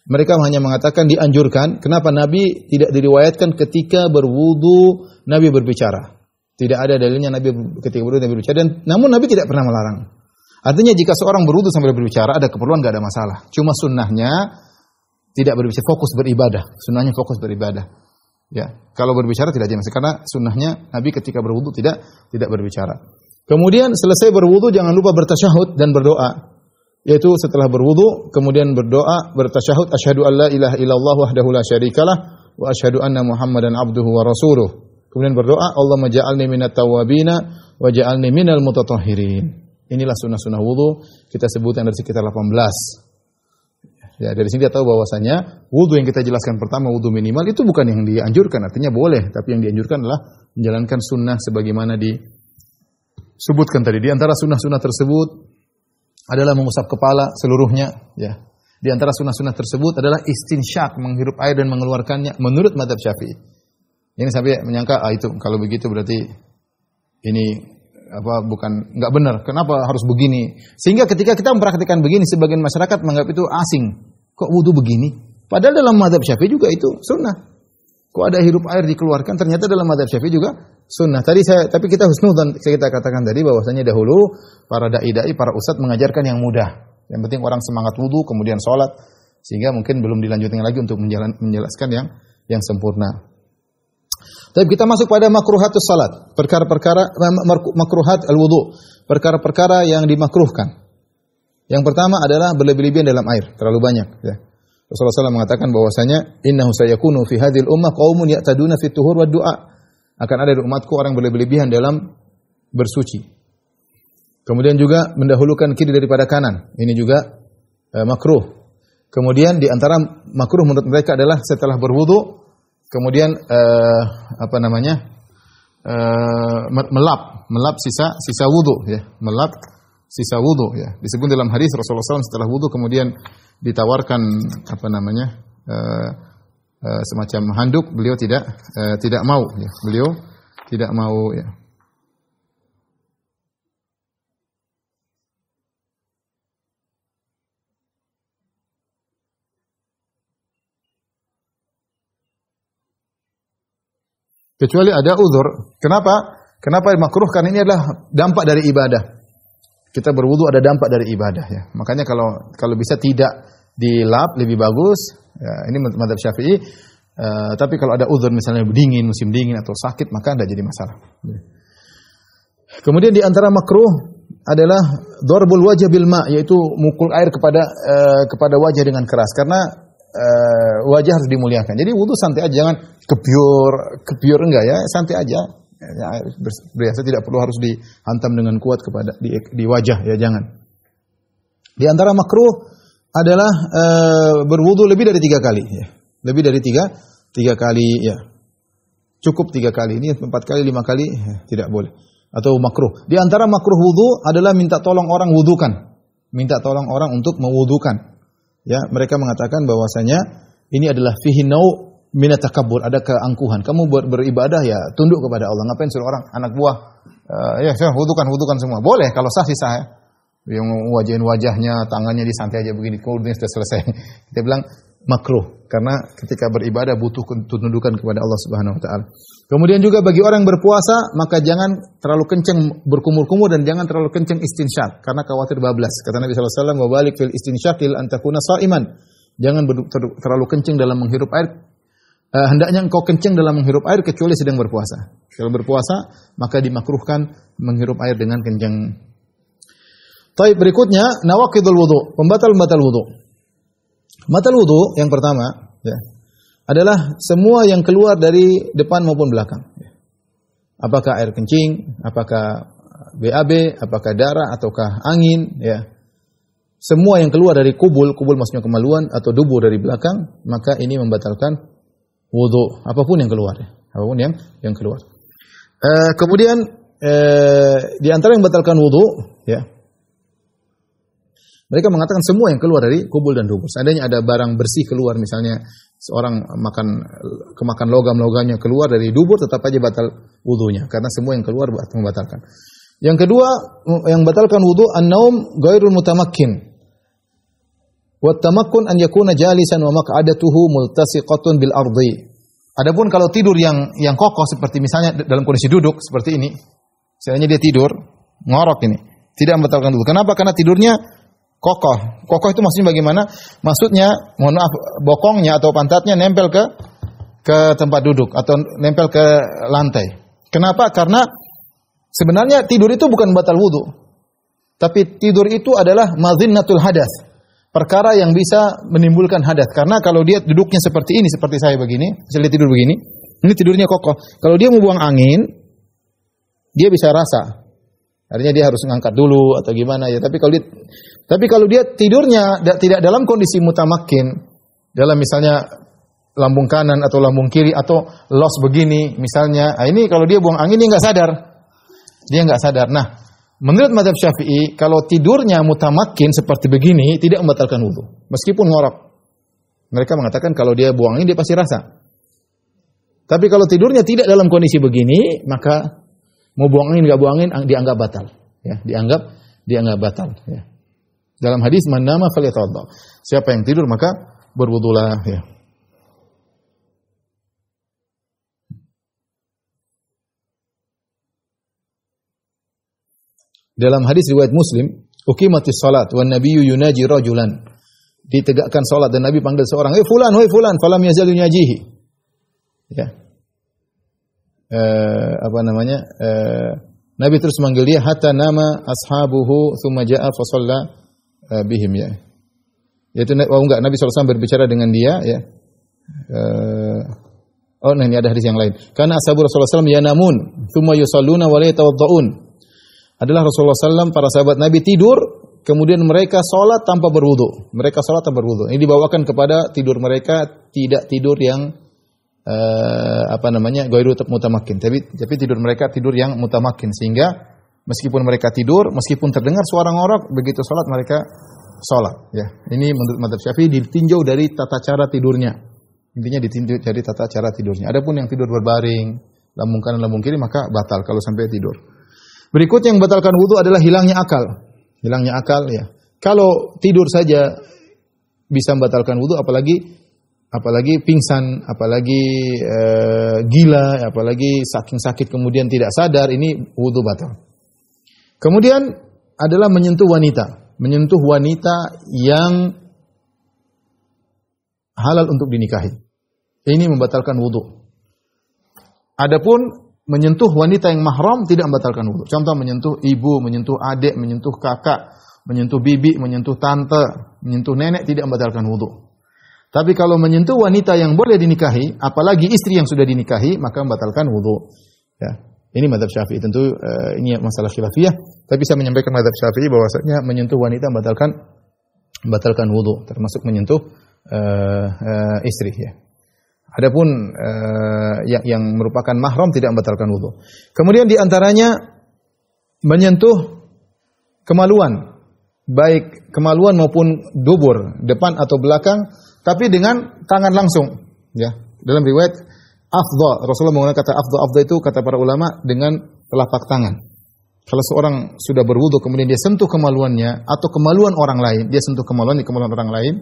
mereka hanya mengatakan dianjurkan. Kenapa Nabi tidak diriwayatkan ketika berwudu Nabi berbicara? Tidak ada dalilnya Nabi ketika berwudu Nabi berbicara. Dan, namun Nabi tidak pernah melarang. Artinya jika seorang berwudu sambil berbicara ada keperluan nggak ada masalah. Cuma sunnahnya tidak berbicara, fokus beribadah. Sunnahnya fokus beribadah. Ya, kalau berbicara tidak jelas karena sunnahnya Nabi ketika berwudu tidak tidak berbicara. Kemudian selesai berwudu jangan lupa bertasyahud dan berdoa yaitu setelah berwudu kemudian berdoa bertasyahud asyhadu alla ilaha illallah wahdahu la syarikalah wa asyhadu anna muhammadan abduhu wa rasuluh kemudian berdoa Allah majalni minat tawabina wa ja'alni minal mutatahhirin inilah sunnah-sunnah wudu kita sebut yang dari sekitar 18 ya dari sini dia tahu bahwasanya wudu yang kita jelaskan pertama wudu minimal itu bukan yang dianjurkan artinya boleh tapi yang dianjurkan adalah menjalankan sunnah sebagaimana disebutkan tadi di antara sunnah-sunnah tersebut adalah mengusap kepala seluruhnya ya. Di antara sunnah-sunnah tersebut adalah istinsyak menghirup air dan mengeluarkannya menurut madhab Syafi'i. Ini sampai menyangka ah itu kalau begitu berarti ini apa bukan nggak benar. Kenapa harus begini? Sehingga ketika kita mempraktikkan begini sebagian masyarakat menganggap itu asing. Kok wudhu begini? Padahal dalam madhab Syafi'i juga itu sunnah. Kok ada hirup air dikeluarkan? Ternyata dalam madhab syafi'i juga sunnah. Tadi saya, tapi kita husnul dan kita katakan tadi bahwasanya dahulu para dai-dai, para ustadz mengajarkan yang mudah. Yang penting orang semangat wudhu, kemudian sholat. Sehingga mungkin belum dilanjutkan lagi untuk menjelaskan yang yang sempurna. Tapi kita masuk pada makruhatus salat, perkara-perkara eh, makruhat al wudhu, perkara-perkara yang dimakruhkan. Yang pertama adalah berlebih-lebihan dalam air, terlalu banyak. Ya. Rasulullah SAW mengatakan bahwasanya inna husayakunu fi hadhil ummah qaumun ya'taduna fi tuhur wa du'a. Akan ada di umatku orang yang berlebihan dalam bersuci. Kemudian juga mendahulukan kiri daripada kanan. Ini juga e, makruh. Kemudian di antara makruh menurut mereka adalah setelah berwudu kemudian eh, apa namanya? Eh, melap, melap sisa sisa wudu ya, melap sisa wudhu ya. Disebut dalam hadis Rasulullah SAW setelah wudhu kemudian ditawarkan apa namanya uh, uh, semacam handuk beliau tidak uh, tidak mau ya. Beliau tidak mau ya. Kecuali ada uzur. Kenapa? Kenapa makruhkan Ini adalah dampak dari ibadah kita berwudu ada dampak dari ibadah ya. Makanya kalau kalau bisa tidak dilap lebih bagus. Ya, ini madhab Syafi'i. Uh, tapi kalau ada uzur misalnya dingin, musim dingin atau sakit maka tidak jadi masalah. Ya. Kemudian di antara makruh adalah dorbul wajah bil yaitu mukul air kepada uh, kepada wajah dengan keras karena uh, wajah harus dimuliakan. Jadi wudu santai aja jangan kebiur kebiur enggak ya, santai aja. Ya, biasa tidak perlu harus dihantam dengan kuat kepada di, di wajah ya jangan. Di antara makruh adalah e, berwudu lebih dari tiga kali. Ya. Lebih dari tiga, tiga kali ya. Cukup tiga kali ini empat kali lima kali ya, tidak boleh atau makruh. Di antara makruh wudu adalah minta tolong orang wudukan, minta tolong orang untuk mewudukan. Ya, mereka mengatakan bahwasanya ini adalah fihi nau minat takabur, ada keangkuhan. Kamu buat beribadah ya tunduk kepada Allah. Ngapain suruh orang anak buah uh, ya saya hutukan hudukan semua. Boleh kalau sah sih sah. Ya. Yang wajahin wajahnya, tangannya disantai aja begini, kemudian sudah selesai. Kita bilang makruh karena ketika beribadah butuh tundukan kepada Allah Subhanahu wa taala. Kemudian juga bagi orang yang berpuasa maka jangan terlalu kenceng berkumur-kumur dan jangan terlalu kenceng istinsyak karena khawatir bablas. Kata Nabi sallallahu alaihi wasallam, "Wa balik fil istinsyaqil antakuna sa'iman." Jangan terlalu kenceng dalam menghirup air Eh, hendaknya engkau kencing dalam menghirup air kecuali sedang berpuasa. Kalau berpuasa, maka dimakruhkan menghirup air dengan kencing. Tapi berikutnya nawakidul wudu, pembatal-pembatal wudu. Batal wudu yang pertama ya, adalah semua yang keluar dari depan maupun belakang. Apakah air kencing, apakah BAB, apakah darah ataukah angin, ya. Semua yang keluar dari kubul, kubul maksudnya kemaluan atau dubur dari belakang, maka ini membatalkan wudhu apapun yang keluar ya. apapun yang yang keluar uh, kemudian uh, di antara yang batalkan wudhu ya mereka mengatakan semua yang keluar dari kubul dan dubur. Seandainya ada barang bersih keluar, misalnya seorang makan kemakan logam logamnya keluar dari dubur, tetap aja batal wudhunya karena semua yang keluar membatalkan. Yang kedua, yang batalkan wudhu an-naum gairul mutamakin. Wattamakkun an yakuna jalisan wa maq'adatuhu multasiqatun bil ardi. Adapun kalau tidur yang yang kokoh seperti misalnya dalam kondisi duduk seperti ini, seandainya dia tidur ngorok ini, tidak membatalkan wudhu. Kenapa? Karena tidurnya kokoh. Kokoh itu maksudnya bagaimana? Maksudnya, mohon maaf, bokongnya atau pantatnya nempel ke ke tempat duduk atau nempel ke lantai. Kenapa? Karena sebenarnya tidur itu bukan batal wudhu. Tapi tidur itu adalah mazinnatul hadas perkara yang bisa menimbulkan hadat. Karena kalau dia duduknya seperti ini, seperti saya begini, saya tidur begini, ini tidurnya kokoh. Kalau dia mau buang angin, dia bisa rasa. Artinya dia harus mengangkat dulu atau gimana ya. Tapi kalau dia, tapi kalau dia tidurnya tidak dalam kondisi mutamakin, dalam misalnya lambung kanan atau lambung kiri atau los begini misalnya, nah ini kalau dia buang angin dia nggak sadar, dia nggak sadar. Nah, Menurut madhab syafi'i, kalau tidurnya mutamakin seperti begini, tidak membatalkan wudhu. Meskipun ngorok. Mereka mengatakan kalau dia buangin, dia pasti rasa. Tapi kalau tidurnya tidak dalam kondisi begini, maka mau buangin, nggak buangin, dianggap batal. Ya, dianggap dianggap batal. Ya. Dalam hadis, manama faliyatadha. Siapa yang tidur, maka berwudhulah. Ya. Dalam hadis riwayat Muslim, uqimati salat wan nabiyyu yunaji rajulan. Ditegakkan salat dan Nabi panggil seorang, "Hei fulan, hei fulan," falam yazal yunajihi. Ya. Eh, apa namanya? Eh, Nabi terus manggil dia hatta nama ashabuhu thumma ja'a fa shalla eh, bihim ya. Yaitu oh enggak Nabi SAW berbicara dengan dia ya. Eh, oh nah ini ada hadis yang lain. Karena ashabu Rasulullah SAW ya namun, thumma yusalluna wa la yatawaddaun adalah Rasulullah SAW, para sahabat Nabi tidur, kemudian mereka sholat tanpa berwudu. Mereka sholat tanpa berwudu. Ini dibawakan kepada tidur mereka tidak tidur yang uh, apa namanya goiru mutamakin. Tapi tapi tidur mereka tidur yang mutamakin sehingga meskipun mereka tidur, meskipun terdengar suara ngorok, begitu sholat mereka sholat. Ya, ini menurut Madhab Syafi'i ditinjau dari tata cara tidurnya. Intinya ditinjau dari tata cara tidurnya. Adapun yang tidur berbaring, lambung kanan lambung kiri maka batal kalau sampai tidur. Berikut yang batalkan wudhu adalah hilangnya akal. Hilangnya akal ya. Kalau tidur saja bisa membatalkan wudhu, apalagi apalagi pingsan, apalagi e, gila, apalagi saking sakit kemudian tidak sadar, ini wudhu batal. Kemudian adalah menyentuh wanita, menyentuh wanita yang halal untuk dinikahi. Ini membatalkan wudhu. Adapun menyentuh wanita yang mahram tidak membatalkan wudhu. Contoh menyentuh ibu, menyentuh adik, menyentuh kakak, menyentuh bibi, menyentuh tante, menyentuh nenek tidak membatalkan wudhu. Tapi kalau menyentuh wanita yang boleh dinikahi, apalagi istri yang sudah dinikahi, maka membatalkan wudhu. Ya. Ini madhab syafi'i tentu uh, ini masalah khilafiyah. Tapi saya menyampaikan madhab syafi'i bahwasanya menyentuh wanita membatalkan membatalkan wudhu, termasuk menyentuh uh, uh, istri. Ya. Adapun uh, eh, yang yang merupakan mahram tidak membatalkan wudhu. Kemudian diantaranya menyentuh kemaluan, baik kemaluan maupun dubur, depan atau belakang, tapi dengan tangan langsung. Ya, dalam riwayat afdha, Rasulullah menggunakan kata afdha. Afdha itu kata para ulama dengan telapak tangan. Kalau seorang sudah berwudhu kemudian dia sentuh kemaluannya atau kemaluan orang lain, dia sentuh kemaluan di kemaluan orang lain,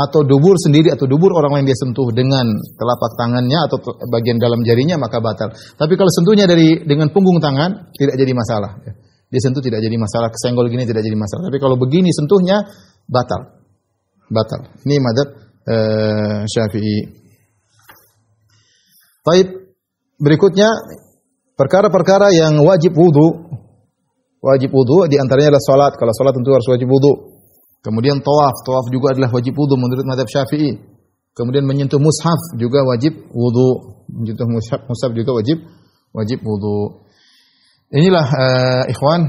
atau dubur sendiri atau dubur orang lain dia sentuh dengan telapak tangannya atau bagian dalam jarinya maka batal. Tapi kalau sentuhnya dari dengan punggung tangan tidak jadi masalah. Dia sentuh tidak jadi masalah, kesenggol gini tidak jadi masalah. Tapi kalau begini sentuhnya batal. Batal. Ini madzhab uh, eh, Syafi'i. Baik, berikutnya perkara-perkara yang wajib wudu. Wajib wudu di antaranya adalah salat. Kalau salat tentu harus wajib wudu. Kemudian tawaf, tawaf juga adalah wajib wudhu menurut madhab syafi'i. Kemudian menyentuh mushaf juga wajib wudhu. Menyentuh mushaf, mushaf juga wajib wajib wudhu. Inilah uh, ikhwan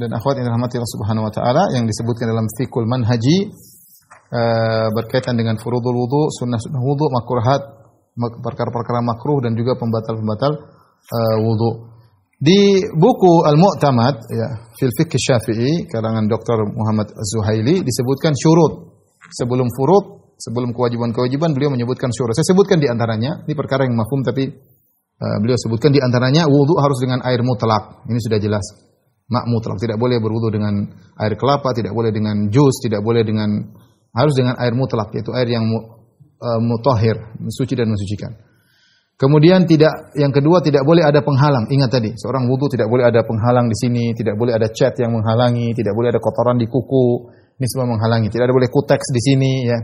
dan akhwat yang dirahmati Allah Subhanahu wa taala yang disebutkan dalam fikul manhaji uh, berkaitan dengan furudul wudhu, sunnah-sunnah wudhu, makruhat, perkara-perkara makruh dan juga pembatal-pembatal uh, eh, wudhu. Di buku Al-Mu'tamad ya, Fil Fiqh Syafi'i karangan Dr. Muhammad Zuhaili disebutkan syurut. Sebelum furut sebelum kewajiban-kewajiban beliau menyebutkan syurut. Saya sebutkan di antaranya, ini perkara yang mafhum tapi uh, beliau sebutkan di antaranya wudu harus dengan air mutlak. Ini sudah jelas. Mak mutlak tidak boleh berwudu dengan air kelapa, tidak boleh dengan jus, tidak boleh dengan harus dengan air mutlak yaitu air yang mu, uh, mutahhir, suci dan mensucikan. Kemudian tidak yang kedua tidak boleh ada penghalang. Ingat tadi, seorang wudhu tidak boleh ada penghalang di sini, tidak boleh ada cat yang menghalangi, tidak boleh ada kotoran di kuku. Ini semua menghalangi. Tidak ada boleh kuteks di sini ya.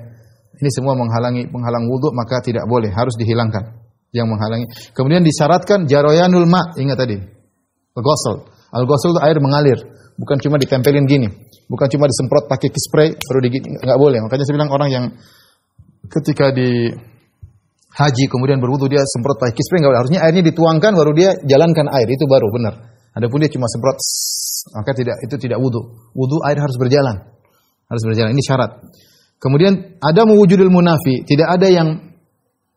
Ini semua menghalangi penghalang wudhu maka tidak boleh, harus dihilangkan yang menghalangi. Kemudian disyaratkan jaroyanul ma, ingat tadi. Al-ghusl. Al-ghusl itu air mengalir, bukan cuma ditempelin gini, bukan cuma disemprot pakai spray baru digigit, enggak boleh. Makanya saya bilang orang yang ketika di haji kemudian berwudu dia semprot pakai kispring enggak harusnya airnya dituangkan baru dia jalankan air itu baru benar. Adapun dia cuma semprot maka tidak itu tidak wudu. Wudu air harus berjalan. Harus berjalan ini syarat. Kemudian ada mewujudil munafi, tidak ada yang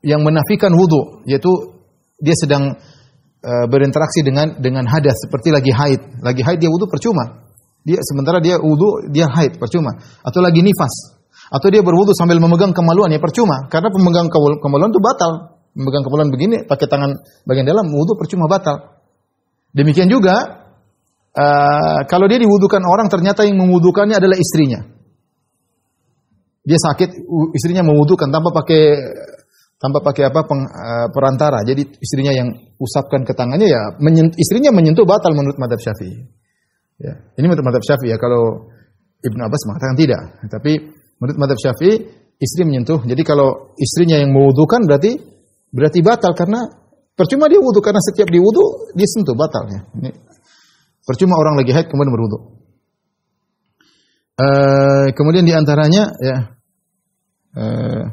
yang menafikan wudu yaitu dia sedang e, berinteraksi dengan dengan hadas seperti lagi haid. Lagi haid dia wudu percuma. Dia sementara dia wudu dia haid percuma atau lagi nifas atau dia berwudu sambil memegang kemaluan ya percuma karena pemegang kemaluan itu batal. Memegang kemaluan begini pakai tangan bagian dalam wudu percuma batal. Demikian juga uh, kalau dia diwudukan orang ternyata yang mewudukannya adalah istrinya. Dia sakit istrinya mewudukan tanpa pakai tanpa pakai apa peng, uh, perantara. Jadi istrinya yang usapkan ke tangannya ya menyent, istrinya menyentuh batal menurut madhab Syafi'i. Ya, ini menurut madhab Syafi'i ya kalau Ibnu Abbas mengatakan tidak. Tapi Menurut madhab Syafi'i, istri menyentuh. Jadi kalau istrinya yang mewudukan berarti berarti batal karena percuma dia wudhu karena setiap diwudhu dia sentuh batalnya. Ini percuma orang lagi haid kemudian berwudhu. Uh, eh, kemudian diantaranya ya uh,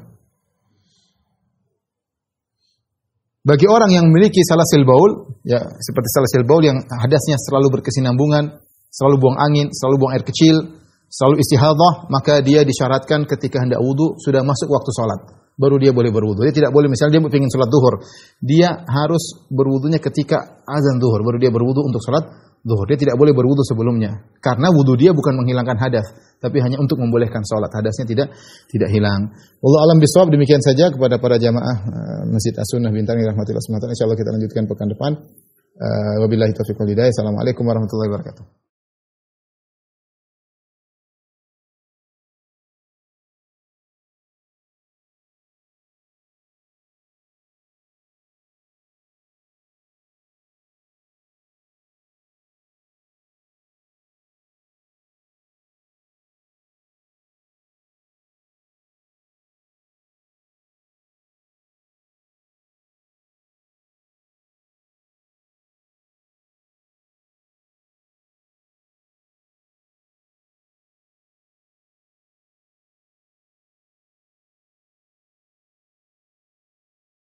bagi orang yang memiliki salah baul ya seperti salah baul yang hadasnya selalu berkesinambungan, selalu buang angin, selalu buang air kecil, selalu istihadah, maka dia disyaratkan ketika hendak wudhu sudah masuk waktu salat. Baru dia boleh berwudu. Dia tidak boleh misalnya dia ingin salat duhur. Dia harus berwudunya ketika azan duhur. Baru dia berwudu untuk salat duhur. Dia tidak boleh berwudu sebelumnya. Karena wudu dia bukan menghilangkan hadas, tapi hanya untuk membolehkan salat. Hadasnya tidak tidak hilang. Allah alam bisawab demikian saja kepada para jamaah eh, Masjid As-Sunnah Bintang rahmatillah Insya insyaallah kita lanjutkan pekan depan. Eh, wabillahi taufiq wal hidayah. Assalamualaikum warahmatullahi wabarakatuh.